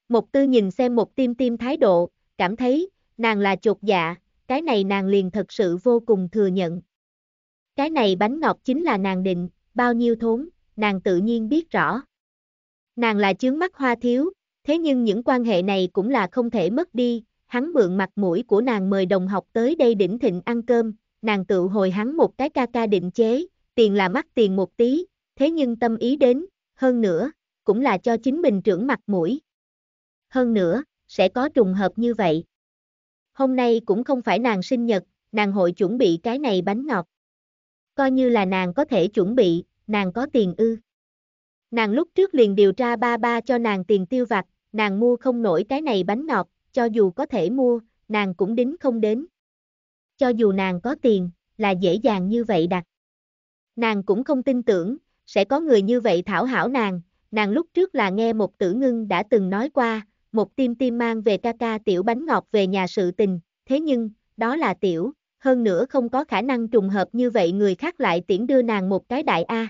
Một tư nhìn xem một tim tim thái độ, cảm thấy, nàng là chột dạ, cái này nàng liền thật sự vô cùng thừa nhận. Cái này bánh ngọt chính là nàng định, bao nhiêu thốn, nàng tự nhiên biết rõ. Nàng là chướng mắt hoa thiếu, thế nhưng những quan hệ này cũng là không thể mất đi, hắn mượn mặt mũi của nàng mời đồng học tới đây đỉnh thịnh ăn cơm, nàng tự hồi hắn một cái ca ca định chế, tiền là mắc tiền một tí, thế nhưng tâm ý đến, hơn nữa, cũng là cho chính mình trưởng mặt mũi. Hơn nữa, sẽ có trùng hợp như vậy. Hôm nay cũng không phải nàng sinh nhật, nàng hội chuẩn bị cái này bánh ngọt. Coi như là nàng có thể chuẩn bị, nàng có tiền ư. Nàng lúc trước liền điều tra ba ba cho nàng tiền tiêu vặt, nàng mua không nổi cái này bánh ngọt, cho dù có thể mua, nàng cũng đính không đến. Cho dù nàng có tiền, là dễ dàng như vậy đặt. Nàng cũng không tin tưởng, sẽ có người như vậy thảo hảo nàng, nàng lúc trước là nghe một tử ngưng đã từng nói qua, một tim tim mang về ca ca tiểu bánh ngọt về nhà sự tình, thế nhưng, đó là tiểu, hơn nữa không có khả năng trùng hợp như vậy người khác lại tiễn đưa nàng một cái đại A.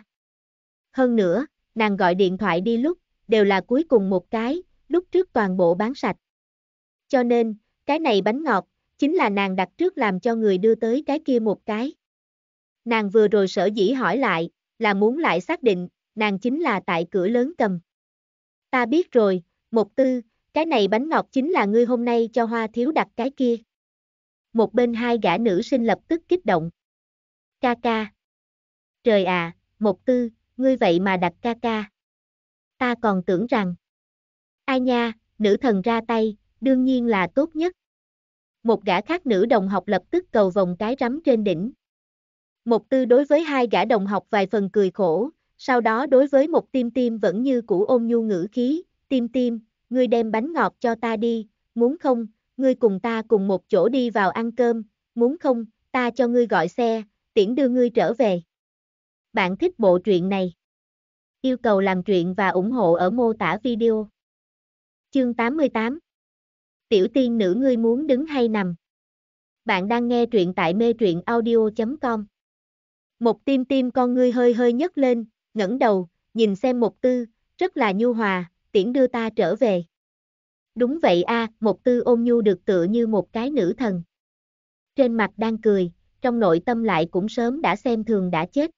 Hơn nữa, nàng gọi điện thoại đi lúc, đều là cuối cùng một cái, lúc trước toàn bộ bán sạch. Cho nên, cái này bánh ngọt, chính là nàng đặt trước làm cho người đưa tới cái kia một cái. Nàng vừa rồi sở dĩ hỏi lại, là muốn lại xác định, nàng chính là tại cửa lớn cầm. Ta biết rồi, một tư, cái này bánh ngọt chính là ngươi hôm nay cho hoa thiếu đặt cái kia. Một bên hai gã nữ sinh lập tức kích động. Ca ca. Trời à, một tư, ngươi vậy mà đặt ca ca. Ta còn tưởng rằng. Ai nha, nữ thần ra tay, đương nhiên là tốt nhất. Một gã khác nữ đồng học lập tức cầu vòng cái rắm trên đỉnh, một tư đối với hai gã đồng học vài phần cười khổ, sau đó đối với một tim tim vẫn như cũ ôm nhu ngữ khí, tim tim, ngươi đem bánh ngọt cho ta đi, muốn không, ngươi cùng ta cùng một chỗ đi vào ăn cơm, muốn không, ta cho ngươi gọi xe, tiễn đưa ngươi trở về. Bạn thích bộ truyện này? Yêu cầu làm truyện và ủng hộ ở mô tả video. Chương 88 Tiểu tiên nữ ngươi muốn đứng hay nằm? Bạn đang nghe truyện tại mê truyện audio.com một tim tim con ngươi hơi hơi nhấc lên, ngẩng đầu, nhìn xem một tư, rất là nhu hòa, tiễn đưa ta trở về. Đúng vậy a, à, một tư ôn nhu được tựa như một cái nữ thần. Trên mặt đang cười, trong nội tâm lại cũng sớm đã xem thường đã chết.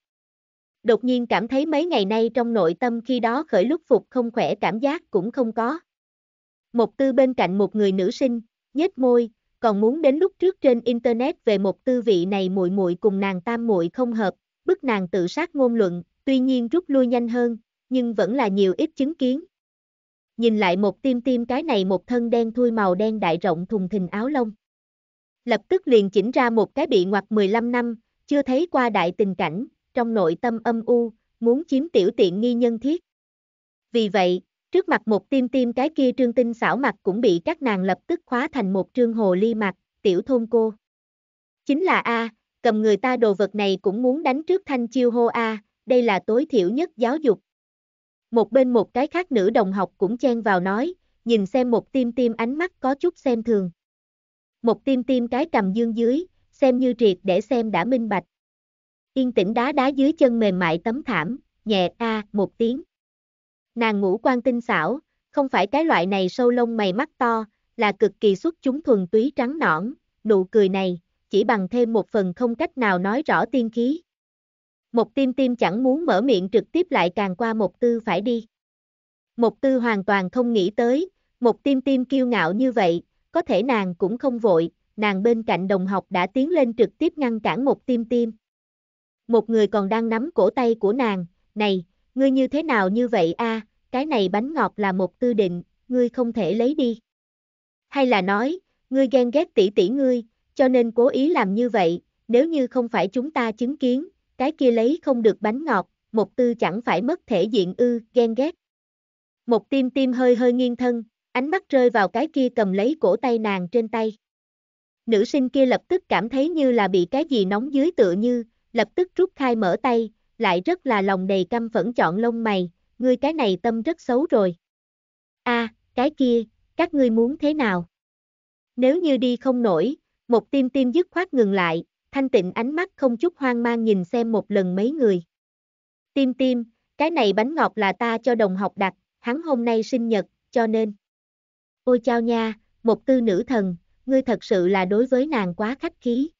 Đột nhiên cảm thấy mấy ngày nay trong nội tâm khi đó khởi lúc phục không khỏe cảm giác cũng không có. Một tư bên cạnh một người nữ sinh, nhếch môi, còn muốn đến lúc trước trên internet về một tư vị này muội muội cùng nàng tam muội không hợp, bức nàng tự sát ngôn luận, tuy nhiên rút lui nhanh hơn, nhưng vẫn là nhiều ít chứng kiến. Nhìn lại một tim tim cái này một thân đen thui màu đen đại rộng thùng thình áo lông. Lập tức liền chỉnh ra một cái bị ngoặt 15 năm, chưa thấy qua đại tình cảnh, trong nội tâm âm u, muốn chiếm tiểu tiện nghi nhân thiết. Vì vậy, Trước mặt một tim tim cái kia trương tinh xảo mặt cũng bị các nàng lập tức khóa thành một trương hồ ly mặt, tiểu thôn cô. Chính là A, cầm người ta đồ vật này cũng muốn đánh trước thanh chiêu hô A, đây là tối thiểu nhất giáo dục. Một bên một cái khác nữ đồng học cũng chen vào nói, nhìn xem một tim tim ánh mắt có chút xem thường. Một tim tim cái cầm dương dưới, xem như triệt để xem đã minh bạch. Yên tĩnh đá đá dưới chân mềm mại tấm thảm, nhẹ a một tiếng. Nàng ngũ quan tinh xảo, không phải cái loại này sâu lông mày mắt to, là cực kỳ xuất chúng thuần túy trắng nõn, nụ cười này, chỉ bằng thêm một phần không cách nào nói rõ tiên khí. Một tim tim chẳng muốn mở miệng trực tiếp lại càng qua một tư phải đi. Một tư hoàn toàn không nghĩ tới, một tim tim kiêu ngạo như vậy, có thể nàng cũng không vội, nàng bên cạnh đồng học đã tiến lên trực tiếp ngăn cản một tim tim. Một người còn đang nắm cổ tay của nàng, này, Ngươi như thế nào như vậy a? cái này bánh ngọt là một tư định, ngươi không thể lấy đi. Hay là nói, ngươi ghen ghét tỷ tỷ ngươi, cho nên cố ý làm như vậy, nếu như không phải chúng ta chứng kiến, cái kia lấy không được bánh ngọt, một tư chẳng phải mất thể diện ư, ghen ghét. Một tim tim hơi hơi nghiêng thân, ánh mắt rơi vào cái kia cầm lấy cổ tay nàng trên tay. Nữ sinh kia lập tức cảm thấy như là bị cái gì nóng dưới tựa như, lập tức rút khai mở tay, lại rất là lòng đầy căm phẫn chọn lông mày, ngươi cái này tâm rất xấu rồi. A, à, cái kia, các ngươi muốn thế nào? Nếu như đi không nổi, một tim tim dứt khoát ngừng lại, thanh tịnh ánh mắt không chút hoang mang nhìn xem một lần mấy người. Tim tim, cái này bánh ngọt là ta cho đồng học đặt, hắn hôm nay sinh nhật, cho nên. Ôi chào nha, một tư nữ thần, ngươi thật sự là đối với nàng quá khách khí.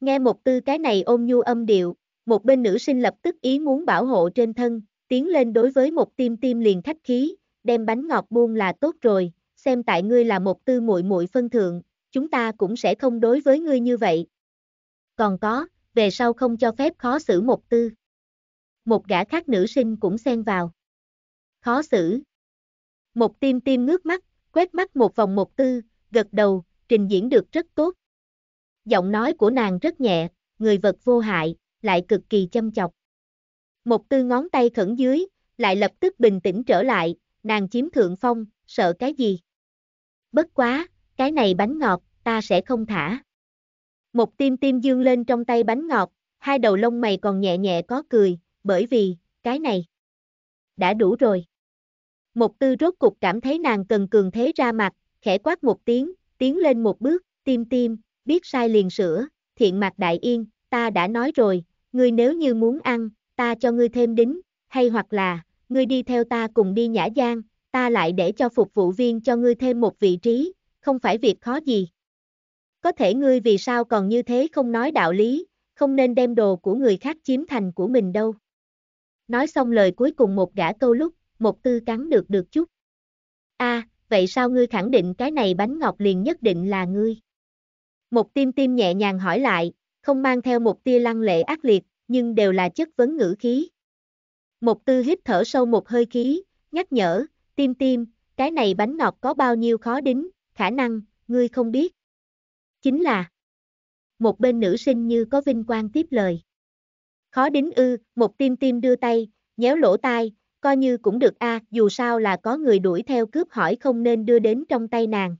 Nghe một tư cái này ôm nhu âm điệu, một bên nữ sinh lập tức ý muốn bảo hộ trên thân, tiến lên đối với một tim tim liền khách khí, đem bánh ngọt buông là tốt rồi, xem tại ngươi là một tư muội muội phân thượng, chúng ta cũng sẽ không đối với ngươi như vậy. Còn có, về sau không cho phép khó xử một tư. Một gã khác nữ sinh cũng xen vào. Khó xử. Một tim tim ngước mắt, quét mắt một vòng một tư, gật đầu, trình diễn được rất tốt. Giọng nói của nàng rất nhẹ, người vật vô hại, lại cực kỳ châm chọc. Một tư ngón tay khẩn dưới, lại lập tức bình tĩnh trở lại, nàng chiếm thượng phong, sợ cái gì? Bất quá, cái này bánh ngọt, ta sẽ không thả. Một tim tim dương lên trong tay bánh ngọt, hai đầu lông mày còn nhẹ nhẹ có cười, bởi vì, cái này, đã đủ rồi. Một tư rốt cục cảm thấy nàng cần cường thế ra mặt, khẽ quát một tiếng, tiến lên một bước, tim tim, biết sai liền sửa, thiện mặt đại yên, ta đã nói rồi, ngươi nếu như muốn ăn, ta cho ngươi thêm đính, hay hoặc là, ngươi đi theo ta cùng đi Nhã Giang, ta lại để cho phục vụ viên cho ngươi thêm một vị trí, không phải việc khó gì. Có thể ngươi vì sao còn như thế không nói đạo lý, không nên đem đồ của người khác chiếm thành của mình đâu. Nói xong lời cuối cùng một gã câu lúc, một tư cắn được được chút. a à, vậy sao ngươi khẳng định cái này bánh ngọt liền nhất định là ngươi? Một tim tim nhẹ nhàng hỏi lại, không mang theo một tia lăng lệ ác liệt, nhưng đều là chất vấn ngữ khí. Một tư hít thở sâu một hơi khí, nhắc nhở, tim tim, cái này bánh ngọt có bao nhiêu khó đính, khả năng, ngươi không biết. Chính là Một bên nữ sinh như có vinh quang tiếp lời. Khó đính ư, một tim tim đưa tay, nhéo lỗ tai, coi như cũng được a, à, dù sao là có người đuổi theo cướp hỏi không nên đưa đến trong tay nàng.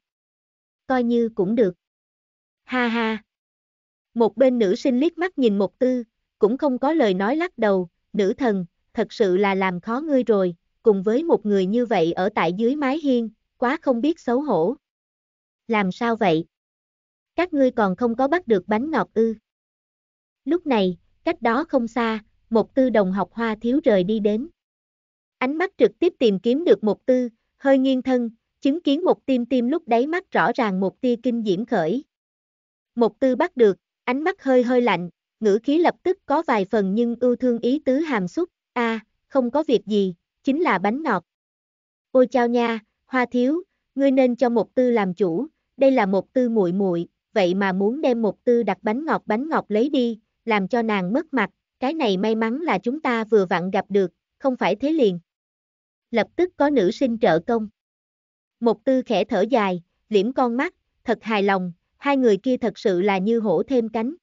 Coi như cũng được. Ha ha. Một bên nữ sinh liếc mắt nhìn một Tư, cũng không có lời nói lắc đầu, nữ thần, thật sự là làm khó ngươi rồi, cùng với một người như vậy ở tại dưới mái hiên, quá không biết xấu hổ. Làm sao vậy? Các ngươi còn không có bắt được bánh ngọt ư? Lúc này, cách đó không xa, một tư đồng học hoa thiếu rời đi đến. Ánh mắt trực tiếp tìm kiếm được một tư, hơi nghiêng thân, chứng kiến một tim tim lúc đáy mắt rõ ràng một tia kinh diễm khởi. Một tư bắt được, ánh mắt hơi hơi lạnh, ngữ khí lập tức có vài phần nhưng ưu thương ý tứ hàm xúc, a, không có việc gì, chính là bánh ngọt. Ôi chào nha, hoa thiếu, ngươi nên cho một tư làm chủ, đây là một tư muội muội, vậy mà muốn đem một tư đặt bánh ngọt bánh ngọt lấy đi, làm cho nàng mất mặt, cái này may mắn là chúng ta vừa vặn gặp được, không phải thế liền. Lập tức có nữ sinh trợ công. Một tư khẽ thở dài, liễm con mắt, thật hài lòng, hai người kia thật sự là như hổ thêm cánh.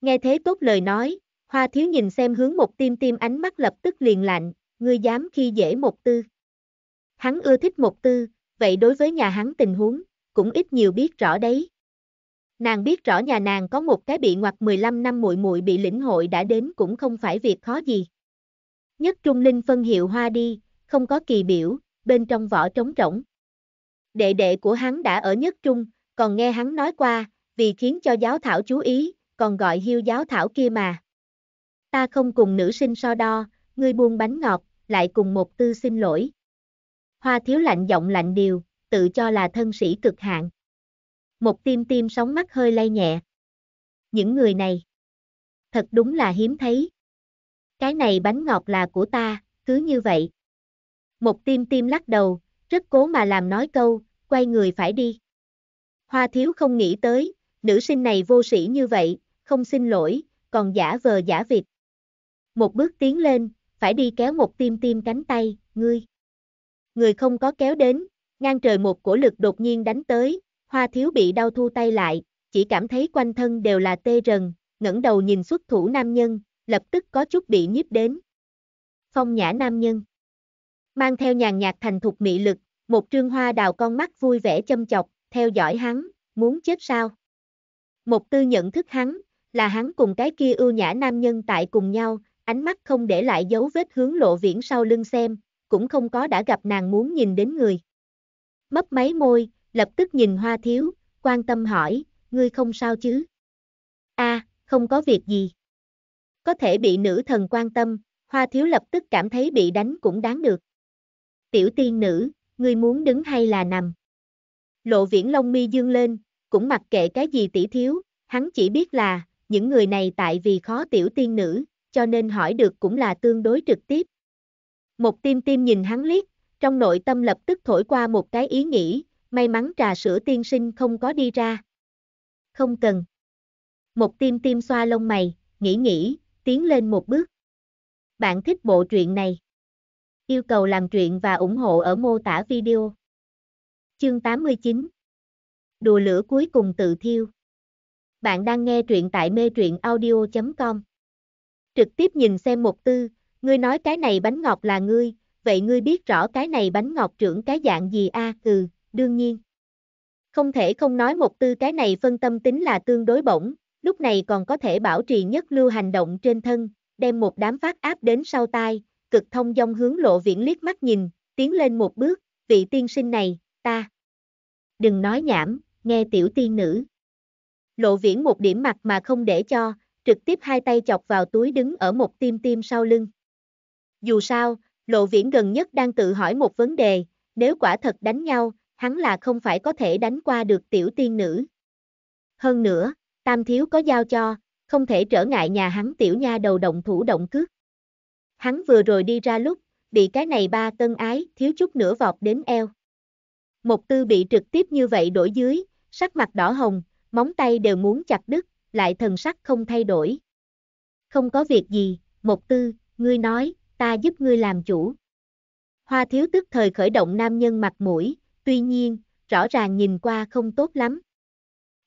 Nghe thế tốt lời nói, hoa thiếu nhìn xem hướng một tim tim ánh mắt lập tức liền lạnh, ngươi dám khi dễ một tư. Hắn ưa thích một tư, vậy đối với nhà hắn tình huống, cũng ít nhiều biết rõ đấy. Nàng biết rõ nhà nàng có một cái bị ngoặt 15 năm muội muội bị lĩnh hội đã đến cũng không phải việc khó gì. Nhất trung linh phân hiệu hoa đi, không có kỳ biểu, bên trong vỏ trống trống. Đệ đệ của hắn đã ở nhất trung, còn nghe hắn nói qua, vì khiến cho giáo thảo chú ý, còn gọi hiêu giáo thảo kia mà. Ta không cùng nữ sinh so đo, ngươi buông bánh ngọt, lại cùng một tư xin lỗi. Hoa thiếu lạnh giọng lạnh điều, tự cho là thân sĩ cực hạn. Một tim tim sóng mắt hơi lay nhẹ. Những người này, thật đúng là hiếm thấy. Cái này bánh ngọt là của ta, cứ như vậy. Một tim tim lắc đầu, rất cố mà làm nói câu, quay người phải đi. Hoa thiếu không nghĩ tới, nữ sinh này vô sĩ như vậy, không xin lỗi, còn giả vờ giả vịt. Một bước tiến lên, phải đi kéo một tim tim cánh tay, ngươi. Người không có kéo đến, ngang trời một cổ lực đột nhiên đánh tới, hoa thiếu bị đau thu tay lại, chỉ cảm thấy quanh thân đều là tê rần, ngẩng đầu nhìn xuất thủ nam nhân, lập tức có chút bị nhíp đến. Phong nhã nam nhân. Mang theo nhàn nhạt thành thục mị lực, một trương hoa đào con mắt vui vẻ châm chọc, theo dõi hắn, muốn chết sao? Một tư nhận thức hắn, là hắn cùng cái kia ưu nhã nam nhân tại cùng nhau, ánh mắt không để lại dấu vết hướng lộ viễn sau lưng xem, cũng không có đã gặp nàng muốn nhìn đến người. Mấp máy môi, lập tức nhìn hoa thiếu, quan tâm hỏi, ngươi không sao chứ? a không có việc gì. Có thể bị nữ thần quan tâm, hoa thiếu lập tức cảm thấy bị đánh cũng đáng được. Tiểu tiên nữ, ngươi muốn đứng hay là nằm? Lộ viễn Long mi dương lên, cũng mặc kệ cái gì tỷ thiếu, hắn chỉ biết là, những người này tại vì khó tiểu tiên nữ, cho nên hỏi được cũng là tương đối trực tiếp. Một tim tim nhìn hắn liếc, trong nội tâm lập tức thổi qua một cái ý nghĩ, may mắn trà sữa tiên sinh không có đi ra. Không cần. Một tim tim xoa lông mày, nghĩ nghĩ, tiến lên một bước. Bạn thích bộ truyện này? Yêu cầu làm truyện và ủng hộ ở mô tả video. Chương 89 Đùa lửa cuối cùng tự thiêu Bạn đang nghe truyện tại mê truyện audio.com Trực tiếp nhìn xem một tư, ngươi nói cái này bánh ngọt là ngươi, vậy ngươi biết rõ cái này bánh ngọt trưởng cái dạng gì a à? ừ, đương nhiên. Không thể không nói một tư cái này phân tâm tính là tương đối bổng, lúc này còn có thể bảo trì nhất lưu hành động trên thân, đem một đám phát áp đến sau tai, cực thông dong hướng lộ viễn liếc mắt nhìn, tiến lên một bước, vị tiên sinh này, ta. Đừng nói nhảm, nghe tiểu tiên nữ. Lộ viễn một điểm mặt mà không để cho, trực tiếp hai tay chọc vào túi đứng ở một tim tim sau lưng. Dù sao, lộ viễn gần nhất đang tự hỏi một vấn đề, nếu quả thật đánh nhau, hắn là không phải có thể đánh qua được tiểu tiên nữ. Hơn nữa, tam thiếu có giao cho, không thể trở ngại nhà hắn tiểu nha đầu động thủ động cước. Hắn vừa rồi đi ra lúc, bị cái này ba tân ái thiếu chút nữa vọt đến eo. Một tư bị trực tiếp như vậy đổi dưới, sắc mặt đỏ hồng, móng tay đều muốn chặt đứt, lại thần sắc không thay đổi. Không có việc gì, một tư, ngươi nói, ta giúp ngươi làm chủ. Hoa thiếu tức thời khởi động nam nhân mặt mũi, tuy nhiên, rõ ràng nhìn qua không tốt lắm.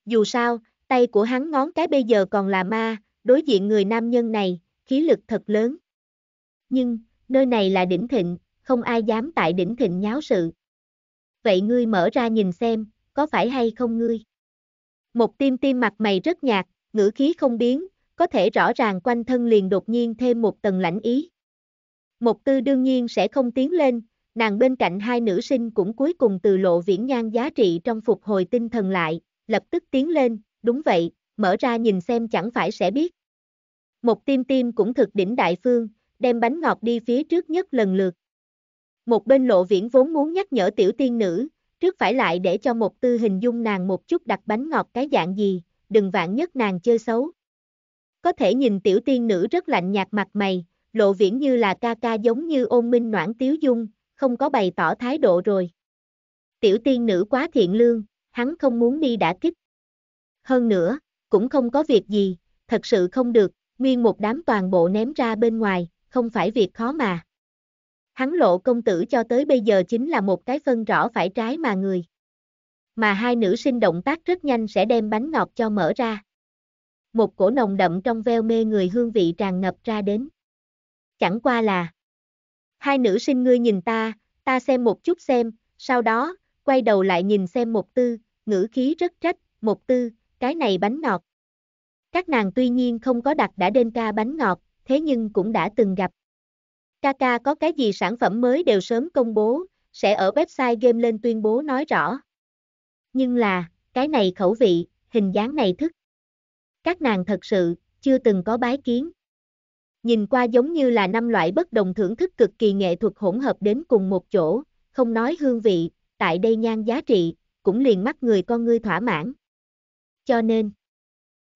Dù sao, tay của hắn ngón cái bây giờ còn là ma, đối diện người nam nhân này, khí lực thật lớn. Nhưng, nơi này là đỉnh thịnh, không ai dám tại đỉnh thịnh nháo sự vậy ngươi mở ra nhìn xem, có phải hay không ngươi? Một tim tim mặt mày rất nhạt, ngữ khí không biến, có thể rõ ràng quanh thân liền đột nhiên thêm một tầng lãnh ý. Một tư đương nhiên sẽ không tiến lên, nàng bên cạnh hai nữ sinh cũng cuối cùng từ lộ viễn nhan giá trị trong phục hồi tinh thần lại, lập tức tiến lên, đúng vậy, mở ra nhìn xem chẳng phải sẽ biết. Một tim tim cũng thực đỉnh đại phương, đem bánh ngọt đi phía trước nhất lần lượt, một bên lộ viễn vốn muốn nhắc nhở tiểu tiên nữ, trước phải lại để cho một tư hình dung nàng một chút đặt bánh ngọt cái dạng gì, đừng vạn nhất nàng chơi xấu. Có thể nhìn tiểu tiên nữ rất lạnh nhạt mặt mày, lộ viễn như là ca ca giống như ôn minh noãn tiếu dung, không có bày tỏ thái độ rồi. Tiểu tiên nữ quá thiện lương, hắn không muốn đi đã kích. Hơn nữa, cũng không có việc gì, thật sự không được, nguyên một đám toàn bộ ném ra bên ngoài, không phải việc khó mà. Hắn lộ công tử cho tới bây giờ chính là một cái phân rõ phải trái mà người. Mà hai nữ sinh động tác rất nhanh sẽ đem bánh ngọt cho mở ra. Một cổ nồng đậm trong veo mê người hương vị tràn ngập ra đến. Chẳng qua là Hai nữ sinh ngươi nhìn ta, ta xem một chút xem, sau đó, quay đầu lại nhìn xem một tư, ngữ khí rất trách, một tư, cái này bánh ngọt. Các nàng tuy nhiên không có đặt đã đên ca bánh ngọt, thế nhưng cũng đã từng gặp. Kaka có cái gì sản phẩm mới đều sớm công bố, sẽ ở website game lên tuyên bố nói rõ. Nhưng là, cái này khẩu vị, hình dáng này thức. Các nàng thật sự, chưa từng có bái kiến. Nhìn qua giống như là năm loại bất đồng thưởng thức cực kỳ nghệ thuật hỗn hợp đến cùng một chỗ, không nói hương vị, tại đây nhan giá trị, cũng liền mắt người con ngươi thỏa mãn. Cho nên,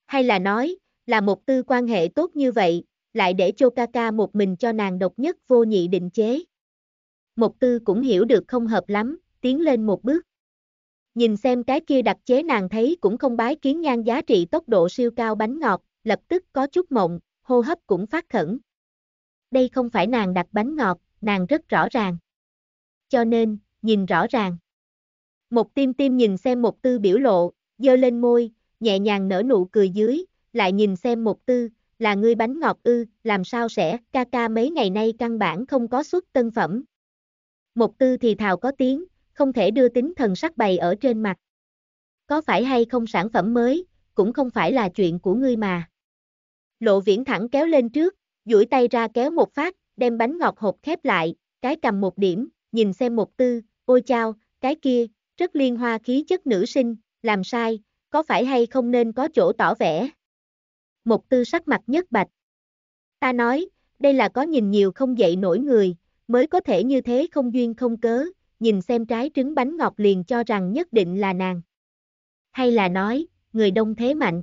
hay là nói, là một tư quan hệ tốt như vậy, lại để cho Kaka một mình cho nàng độc nhất vô nhị định chế. Mộc tư cũng hiểu được không hợp lắm, tiến lên một bước. Nhìn xem cái kia đặc chế nàng thấy cũng không bái kiến nhan giá trị tốc độ siêu cao bánh ngọt, lập tức có chút mộng, hô hấp cũng phát khẩn. Đây không phải nàng đặt bánh ngọt, nàng rất rõ ràng. Cho nên, nhìn rõ ràng. Một tim tim nhìn xem một tư biểu lộ, dơ lên môi, nhẹ nhàng nở nụ cười dưới, lại nhìn xem một tư, là ngươi bánh ngọt ư, làm sao sẽ, ca ca mấy ngày nay căn bản không có xuất tân phẩm. Một tư thì thào có tiếng, không thể đưa tính thần sắc bày ở trên mặt. Có phải hay không sản phẩm mới, cũng không phải là chuyện của ngươi mà. Lộ viễn thẳng kéo lên trước, duỗi tay ra kéo một phát, đem bánh ngọt hộp khép lại, cái cầm một điểm, nhìn xem một tư, ôi chao, cái kia, rất liên hoa khí chất nữ sinh, làm sai, có phải hay không nên có chỗ tỏ vẻ một tư sắc mặt nhất bạch. Ta nói, đây là có nhìn nhiều không dậy nổi người, mới có thể như thế không duyên không cớ, nhìn xem trái trứng bánh ngọt liền cho rằng nhất định là nàng. Hay là nói, người đông thế mạnh.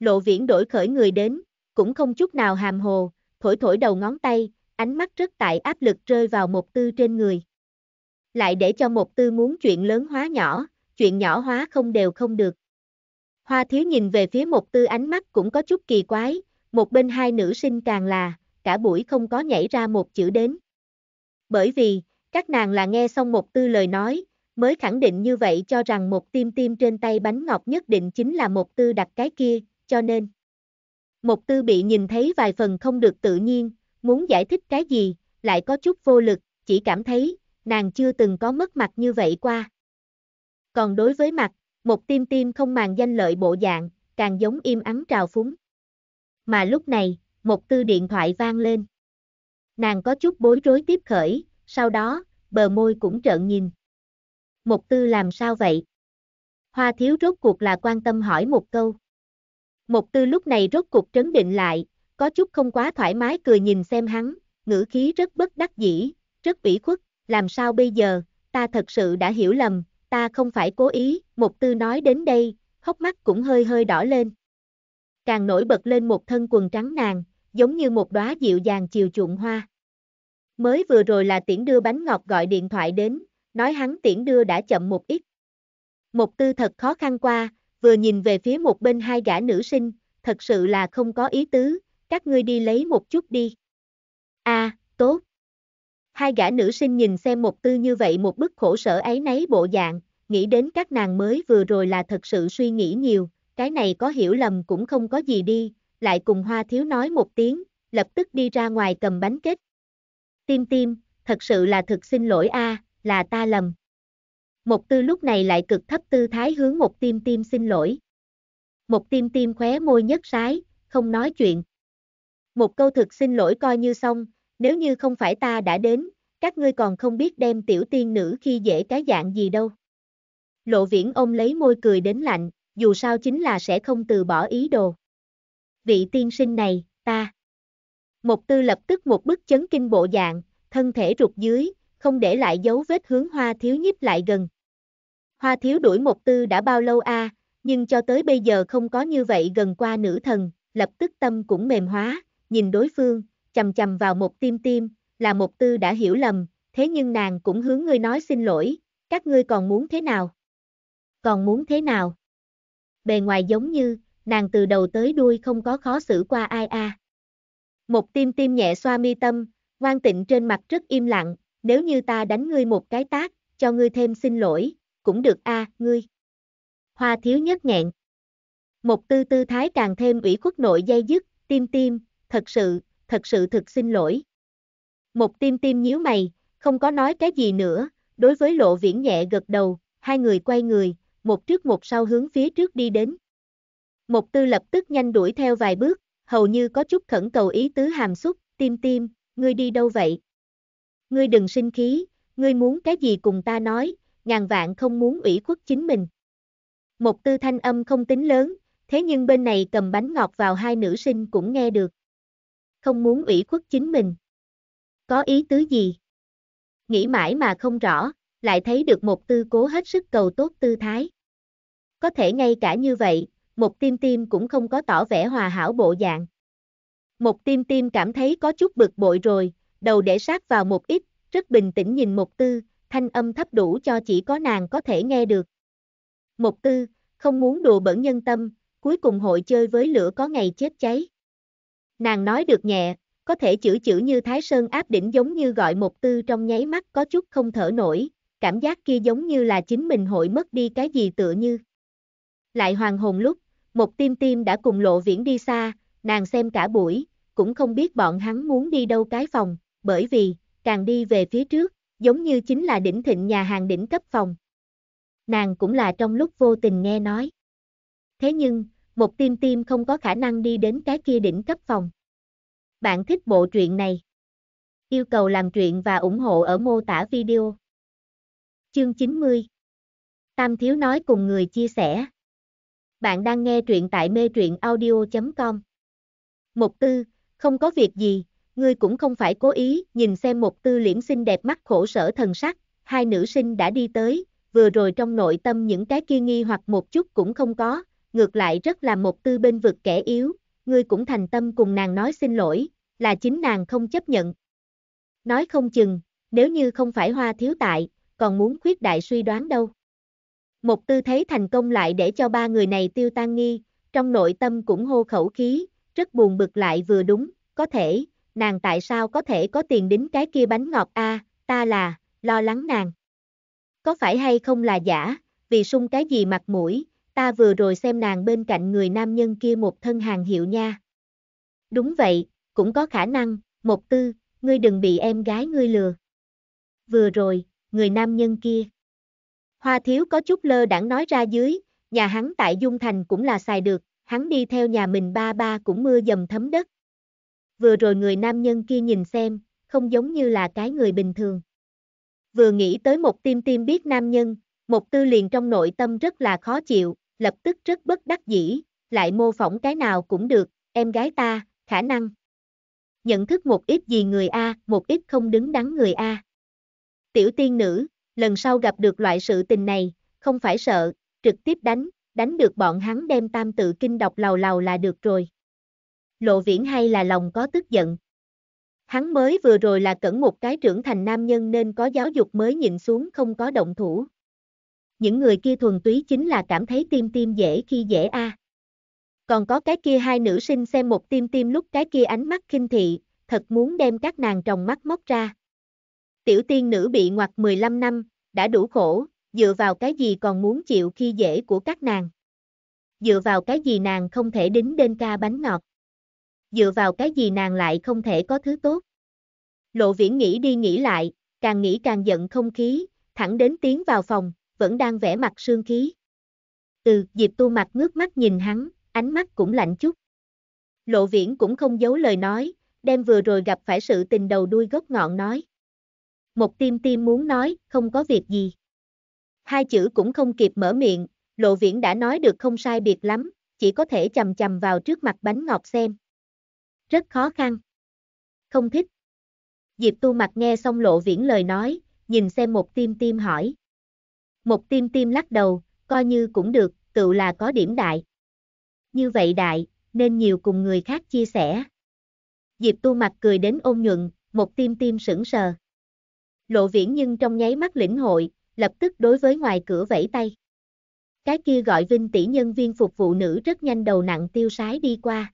Lộ viễn đổi khởi người đến, cũng không chút nào hàm hồ, thổi thổi đầu ngón tay, ánh mắt rất tại áp lực rơi vào một tư trên người. Lại để cho một tư muốn chuyện lớn hóa nhỏ, chuyện nhỏ hóa không đều không được. Hoa thiếu nhìn về phía một tư ánh mắt cũng có chút kỳ quái, một bên hai nữ sinh càng là, cả buổi không có nhảy ra một chữ đến. Bởi vì, các nàng là nghe xong một tư lời nói, mới khẳng định như vậy cho rằng một tim tim trên tay bánh ngọc nhất định chính là một tư đặt cái kia, cho nên. Một tư bị nhìn thấy vài phần không được tự nhiên, muốn giải thích cái gì, lại có chút vô lực, chỉ cảm thấy, nàng chưa từng có mất mặt như vậy qua. Còn đối với mặt, một tim tim không màng danh lợi bộ dạng, càng giống im ắng trào phúng. Mà lúc này, một tư điện thoại vang lên. Nàng có chút bối rối tiếp khởi, sau đó, bờ môi cũng trợn nhìn. Mục tư làm sao vậy? Hoa thiếu rốt cuộc là quan tâm hỏi một câu. Mục tư lúc này rốt cuộc trấn định lại, có chút không quá thoải mái cười nhìn xem hắn, ngữ khí rất bất đắc dĩ, rất ủy khuất, làm sao bây giờ, ta thật sự đã hiểu lầm, ta không phải cố ý, một tư nói đến đây, hốc mắt cũng hơi hơi đỏ lên. Càng nổi bật lên một thân quần trắng nàng, giống như một đóa dịu dàng chiều chuộng hoa. Mới vừa rồi là tiễn đưa bánh ngọt gọi điện thoại đến, nói hắn tiễn đưa đã chậm một ít. Một tư thật khó khăn qua, vừa nhìn về phía một bên hai gã nữ sinh, thật sự là không có ý tứ, các ngươi đi lấy một chút đi. a à, tốt. Hai gã nữ sinh nhìn xem một tư như vậy một bức khổ sở ấy nấy bộ dạng, nghĩ đến các nàng mới vừa rồi là thật sự suy nghĩ nhiều, cái này có hiểu lầm cũng không có gì đi, lại cùng hoa thiếu nói một tiếng, lập tức đi ra ngoài cầm bánh kết. Tim tim, thật sự là thực xin lỗi a, là ta lầm. Một tư lúc này lại cực thấp tư thái hướng một tim tim xin lỗi. Một tim tim khóe môi nhất sái, không nói chuyện. Một câu thực xin lỗi coi như xong, nếu như không phải ta đã đến, các ngươi còn không biết đem tiểu tiên nữ khi dễ cái dạng gì đâu. Lộ viễn ông lấy môi cười đến lạnh, dù sao chính là sẽ không từ bỏ ý đồ. Vị tiên sinh này, ta. Một tư lập tức một bức chấn kinh bộ dạng, thân thể rụt dưới, không để lại dấu vết hướng hoa thiếu nhíp lại gần. Hoa thiếu đuổi một tư đã bao lâu a? À, nhưng cho tới bây giờ không có như vậy gần qua nữ thần, lập tức tâm cũng mềm hóa, nhìn đối phương, chầm chầm vào một tim tim, là một tư đã hiểu lầm, thế nhưng nàng cũng hướng ngươi nói xin lỗi, các ngươi còn muốn thế nào? Còn muốn thế nào? Bề ngoài giống như, nàng từ đầu tới đuôi không có khó xử qua ai a. À. Một tim tim nhẹ xoa mi tâm, ngoan tịnh trên mặt rất im lặng, nếu như ta đánh ngươi một cái tác, cho ngươi thêm xin lỗi, cũng được a, à, ngươi. Hoa thiếu nhất nghẹn. Một tư tư thái càng thêm ủy khuất nội dây dứt, tim tim, thật sự, thật sự thực xin lỗi. Một tim tim nhíu mày, không có nói cái gì nữa, đối với lộ viễn nhẹ gật đầu, hai người quay người, một trước một sau hướng phía trước đi đến. Một tư lập tức nhanh đuổi theo vài bước, hầu như có chút khẩn cầu ý tứ hàm xúc, tim tim, ngươi đi đâu vậy? Ngươi đừng sinh khí, ngươi muốn cái gì cùng ta nói, ngàn vạn không muốn ủy khuất chính mình. Một tư thanh âm không tính lớn, thế nhưng bên này cầm bánh ngọt vào hai nữ sinh cũng nghe được không muốn ủy khuất chính mình. Có ý tứ gì? Nghĩ mãi mà không rõ, lại thấy được một tư cố hết sức cầu tốt tư thái. Có thể ngay cả như vậy, một tim tim cũng không có tỏ vẻ hòa hảo bộ dạng. Một tim tim cảm thấy có chút bực bội rồi, đầu để sát vào một ít, rất bình tĩnh nhìn một tư, thanh âm thấp đủ cho chỉ có nàng có thể nghe được. Một tư, không muốn đùa bẩn nhân tâm, cuối cùng hội chơi với lửa có ngày chết cháy. Nàng nói được nhẹ, có thể chữ chữ như Thái Sơn áp đỉnh giống như gọi một tư trong nháy mắt có chút không thở nổi, cảm giác kia giống như là chính mình hội mất đi cái gì tựa như. Lại hoàng hồn lúc, một tim tim đã cùng lộ viễn đi xa, nàng xem cả buổi, cũng không biết bọn hắn muốn đi đâu cái phòng, bởi vì, càng đi về phía trước, giống như chính là đỉnh thịnh nhà hàng đỉnh cấp phòng. Nàng cũng là trong lúc vô tình nghe nói. Thế nhưng, một tim tim không có khả năng đi đến cái kia đỉnh cấp phòng. Bạn thích bộ truyện này? Yêu cầu làm truyện và ủng hộ ở mô tả video. Chương 90 Tam Thiếu nói cùng người chia sẻ. Bạn đang nghe truyện tại mê truyện audio.com Mục tư, không có việc gì, ngươi cũng không phải cố ý, nhìn xem một tư liễm xinh đẹp mắt khổ sở thần sắc, hai nữ sinh đã đi tới, vừa rồi trong nội tâm những cái kia nghi hoặc một chút cũng không có, ngược lại rất là một tư bên vực kẻ yếu, ngươi cũng thành tâm cùng nàng nói xin lỗi, là chính nàng không chấp nhận. Nói không chừng, nếu như không phải hoa thiếu tại, còn muốn khuyết đại suy đoán đâu. Một tư thấy thành công lại để cho ba người này tiêu tan nghi, trong nội tâm cũng hô khẩu khí, rất buồn bực lại vừa đúng, có thể, nàng tại sao có thể có tiền đính cái kia bánh ngọt a ta là, lo lắng nàng. Có phải hay không là giả, vì sung cái gì mặt mũi, ta vừa rồi xem nàng bên cạnh người nam nhân kia một thân hàng hiệu nha. Đúng vậy, cũng có khả năng, một tư, ngươi đừng bị em gái ngươi lừa. Vừa rồi, người nam nhân kia. Hoa thiếu có chút lơ đãng nói ra dưới, nhà hắn tại Dung Thành cũng là xài được, hắn đi theo nhà mình ba ba cũng mưa dầm thấm đất. Vừa rồi người nam nhân kia nhìn xem, không giống như là cái người bình thường. Vừa nghĩ tới một tim tim biết nam nhân, một tư liền trong nội tâm rất là khó chịu, lập tức rất bất đắc dĩ, lại mô phỏng cái nào cũng được, em gái ta, khả năng. Nhận thức một ít gì người A, một ít không đứng đắn người A. Tiểu tiên nữ, lần sau gặp được loại sự tình này, không phải sợ, trực tiếp đánh, đánh được bọn hắn đem tam tự kinh đọc lầu lầu là được rồi. Lộ viễn hay là lòng có tức giận. Hắn mới vừa rồi là cẩn một cái trưởng thành nam nhân nên có giáo dục mới nhìn xuống không có động thủ những người kia thuần túy chính là cảm thấy tim tim dễ khi dễ a. À. Còn có cái kia hai nữ sinh xem một tim tim lúc cái kia ánh mắt kinh thị, thật muốn đem các nàng tròng mắt móc ra. Tiểu tiên nữ bị ngoặt 15 năm, đã đủ khổ, dựa vào cái gì còn muốn chịu khi dễ của các nàng. Dựa vào cái gì nàng không thể đính đên ca bánh ngọt. Dựa vào cái gì nàng lại không thể có thứ tốt. Lộ viễn nghĩ đi nghĩ lại, càng nghĩ càng giận không khí, thẳng đến tiến vào phòng, vẫn đang vẽ mặt sương khí. Từ Diệp Tu mặt ngước mắt nhìn hắn, ánh mắt cũng lạnh chút. Lộ viễn cũng không giấu lời nói, đem vừa rồi gặp phải sự tình đầu đuôi gốc ngọn nói. Một tim tim muốn nói, không có việc gì. Hai chữ cũng không kịp mở miệng, lộ viễn đã nói được không sai biệt lắm, chỉ có thể chầm chầm vào trước mặt bánh ngọt xem. Rất khó khăn. Không thích. Diệp tu mặt nghe xong lộ viễn lời nói, nhìn xem một tim tim hỏi. Một tim tim lắc đầu, coi như cũng được, tự là có điểm đại. Như vậy đại, nên nhiều cùng người khác chia sẻ. Diệp tu mặt cười đến ôn nhuận, một tim tim sững sờ. Lộ viễn nhưng trong nháy mắt lĩnh hội, lập tức đối với ngoài cửa vẫy tay. Cái kia gọi vinh tỷ nhân viên phục vụ nữ rất nhanh đầu nặng tiêu sái đi qua.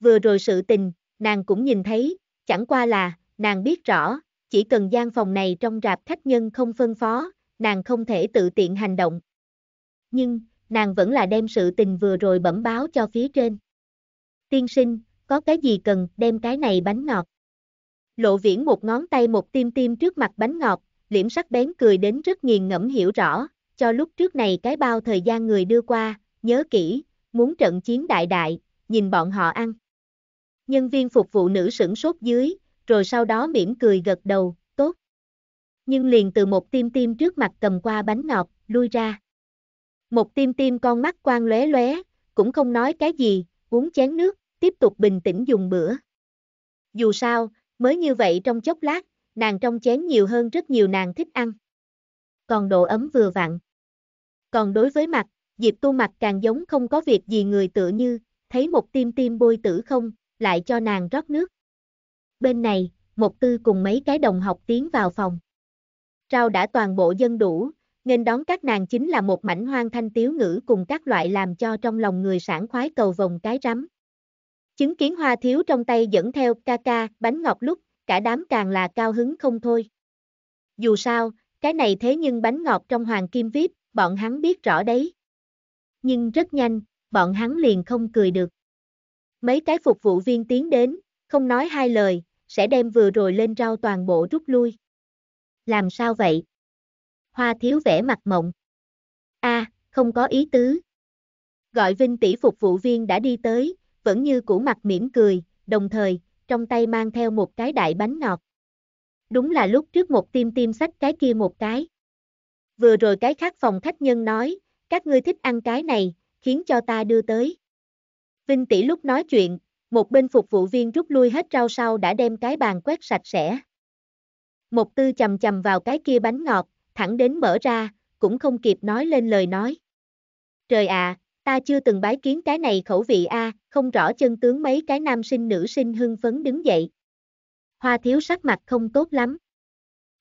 Vừa rồi sự tình, nàng cũng nhìn thấy, chẳng qua là, nàng biết rõ, chỉ cần gian phòng này trong rạp khách nhân không phân phó, nàng không thể tự tiện hành động. Nhưng, nàng vẫn là đem sự tình vừa rồi bẩm báo cho phía trên. Tiên sinh, có cái gì cần đem cái này bánh ngọt. Lộ viễn một ngón tay một tim tim trước mặt bánh ngọt, liễm sắc bén cười đến rất nghiền ngẫm hiểu rõ, cho lúc trước này cái bao thời gian người đưa qua, nhớ kỹ, muốn trận chiến đại đại, nhìn bọn họ ăn. Nhân viên phục vụ nữ sửng sốt dưới, rồi sau đó mỉm cười gật đầu, nhưng liền từ một tim tim trước mặt cầm qua bánh ngọt, lui ra. Một tim tim con mắt quang lóe lóe, cũng không nói cái gì, uống chén nước, tiếp tục bình tĩnh dùng bữa. Dù sao, mới như vậy trong chốc lát, nàng trong chén nhiều hơn rất nhiều nàng thích ăn. Còn độ ấm vừa vặn. Còn đối với mặt, Diệp Tu mặt càng giống không có việc gì người tự như, thấy một tim tim bôi tử không, lại cho nàng rót nước. Bên này, một tư cùng mấy cái đồng học tiến vào phòng rau đã toàn bộ dân đủ, nên đón các nàng chính là một mảnh hoang thanh tiếu ngữ cùng các loại làm cho trong lòng người sản khoái cầu vòng cái rắm. Chứng kiến hoa thiếu trong tay dẫn theo ca ca, bánh ngọt lúc, cả đám càng là cao hứng không thôi. Dù sao, cái này thế nhưng bánh ngọt trong hoàng kim vip, bọn hắn biết rõ đấy. Nhưng rất nhanh, bọn hắn liền không cười được. Mấy cái phục vụ viên tiến đến, không nói hai lời, sẽ đem vừa rồi lên rau toàn bộ rút lui làm sao vậy? Hoa thiếu vẻ mặt mộng. a à, không có ý tứ. Gọi Vinh tỷ phục vụ viên đã đi tới, vẫn như cũ mặt mỉm cười, đồng thời, trong tay mang theo một cái đại bánh ngọt. Đúng là lúc trước một tim tim sách cái kia một cái. Vừa rồi cái khác phòng khách nhân nói, các ngươi thích ăn cái này, khiến cho ta đưa tới. Vinh tỷ lúc nói chuyện, một bên phục vụ viên rút lui hết rau sau đã đem cái bàn quét sạch sẽ. Một tư chầm chầm vào cái kia bánh ngọt, thẳng đến mở ra, cũng không kịp nói lên lời nói. Trời ạ, à, ta chưa từng bái kiến cái này khẩu vị a, không rõ chân tướng mấy cái nam sinh nữ sinh hưng phấn đứng dậy. Hoa thiếu sắc mặt không tốt lắm.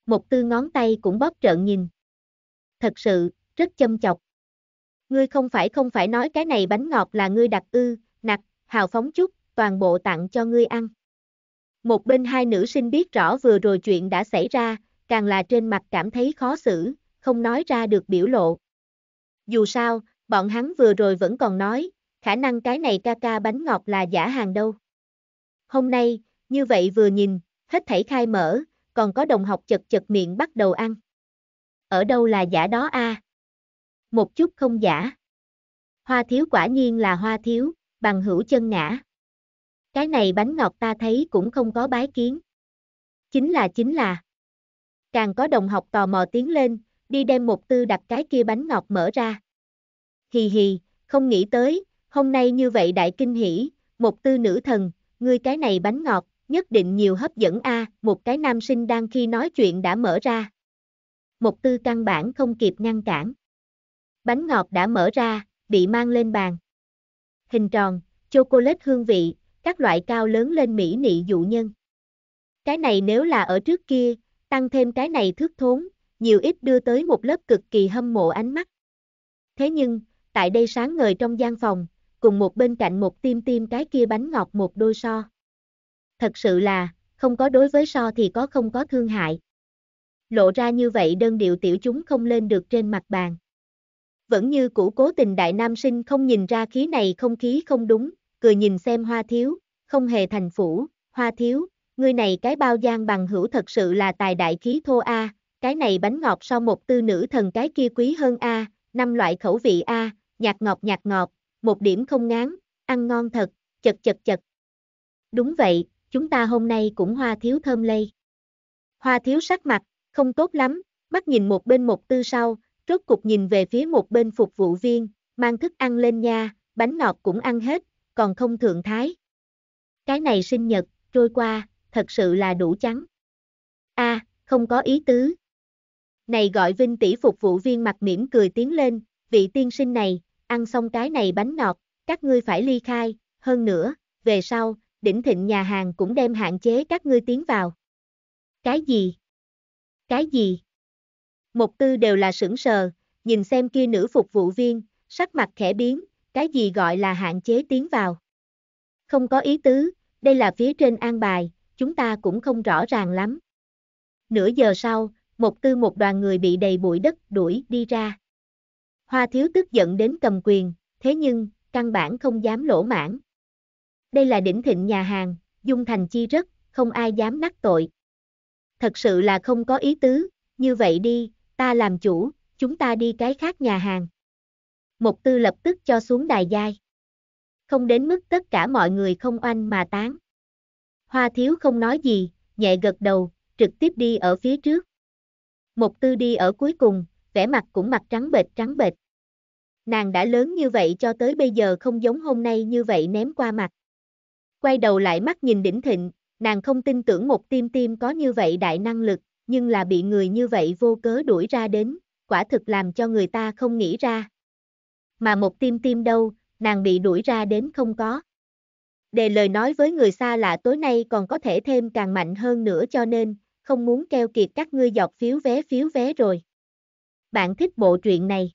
Một tư ngón tay cũng bóp trợn nhìn. Thật sự, rất châm chọc. Ngươi không phải không phải nói cái này bánh ngọt là ngươi đặc ư, nặc, hào phóng chút, toàn bộ tặng cho ngươi ăn. Một bên hai nữ sinh biết rõ vừa rồi chuyện đã xảy ra, càng là trên mặt cảm thấy khó xử, không nói ra được biểu lộ. Dù sao, bọn hắn vừa rồi vẫn còn nói, khả năng cái này ca ca bánh ngọt là giả hàng đâu. Hôm nay, như vậy vừa nhìn, hết thảy khai mở, còn có đồng học chật chật miệng bắt đầu ăn. Ở đâu là giả đó a? Một chút không giả. Hoa thiếu quả nhiên là hoa thiếu, bằng hữu chân ngã cái này bánh ngọt ta thấy cũng không có bái kiến. Chính là chính là. Càng có đồng học tò mò tiến lên, đi đem một tư đặt cái kia bánh ngọt mở ra. Hì hì, không nghĩ tới, hôm nay như vậy đại kinh hỷ, một tư nữ thần, ngươi cái này bánh ngọt, nhất định nhiều hấp dẫn a một cái nam sinh đang khi nói chuyện đã mở ra. Một tư căn bản không kịp ngăn cản. Bánh ngọt đã mở ra, bị mang lên bàn. Hình tròn, chocolate hương vị, các loại cao lớn lên mỹ nị dụ nhân. Cái này nếu là ở trước kia, tăng thêm cái này thước thốn, nhiều ít đưa tới một lớp cực kỳ hâm mộ ánh mắt. Thế nhưng, tại đây sáng ngời trong gian phòng, cùng một bên cạnh một tim tim cái kia bánh ngọt một đôi so. Thật sự là, không có đối với so thì có không có thương hại. Lộ ra như vậy đơn điệu tiểu chúng không lên được trên mặt bàn. Vẫn như cũ cố tình đại nam sinh không nhìn ra khí này không khí không đúng, cười nhìn xem hoa thiếu, không hề thành phủ, hoa thiếu, ngươi này cái bao gian bằng hữu thật sự là tài đại khí thô A, cái này bánh ngọt so một tư nữ thần cái kia quý hơn A, năm loại khẩu vị A, nhạt ngọt nhạt ngọt, một điểm không ngán, ăn ngon thật, chật chật chật. Đúng vậy, chúng ta hôm nay cũng hoa thiếu thơm lây. Hoa thiếu sắc mặt, không tốt lắm, mắt nhìn một bên một tư sau, rốt cục nhìn về phía một bên phục vụ viên, mang thức ăn lên nha, bánh ngọt cũng ăn hết, còn không thượng thái. Cái này sinh nhật, trôi qua, thật sự là đủ trắng. a à, không có ý tứ. Này gọi Vinh tỷ phục vụ viên mặt mỉm cười tiến lên, vị tiên sinh này, ăn xong cái này bánh ngọt, các ngươi phải ly khai, hơn nữa, về sau, đỉnh thịnh nhà hàng cũng đem hạn chế các ngươi tiến vào. Cái gì? Cái gì? Một tư đều là sững sờ, nhìn xem kia nữ phục vụ viên, sắc mặt khẽ biến, cái gì gọi là hạn chế tiến vào. Không có ý tứ, đây là phía trên an bài, chúng ta cũng không rõ ràng lắm. Nửa giờ sau, một tư một đoàn người bị đầy bụi đất đuổi đi ra. Hoa thiếu tức giận đến cầm quyền, thế nhưng, căn bản không dám lỗ mãn. Đây là đỉnh thịnh nhà hàng, dung thành chi rất, không ai dám nắc tội. Thật sự là không có ý tứ, như vậy đi, ta làm chủ, chúng ta đi cái khác nhà hàng. Mục Tư lập tức cho xuống đài giai. Không đến mức tất cả mọi người không oanh mà tán. Hoa thiếu không nói gì, nhẹ gật đầu, trực tiếp đi ở phía trước. Mục Tư đi ở cuối cùng, vẻ mặt cũng mặt trắng bệch trắng bệch. Nàng đã lớn như vậy cho tới bây giờ không giống hôm nay như vậy ném qua mặt. Quay đầu lại mắt nhìn đỉnh thịnh, nàng không tin tưởng một tim tim có như vậy đại năng lực, nhưng là bị người như vậy vô cớ đuổi ra đến, quả thực làm cho người ta không nghĩ ra, mà một tim tim đâu, nàng bị đuổi ra đến không có. Đề lời nói với người xa lạ tối nay còn có thể thêm càng mạnh hơn nữa cho nên, không muốn keo kiệt các ngươi dọc phiếu vé phiếu vé rồi. Bạn thích bộ truyện này?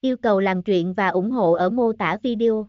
Yêu cầu làm truyện và ủng hộ ở mô tả video.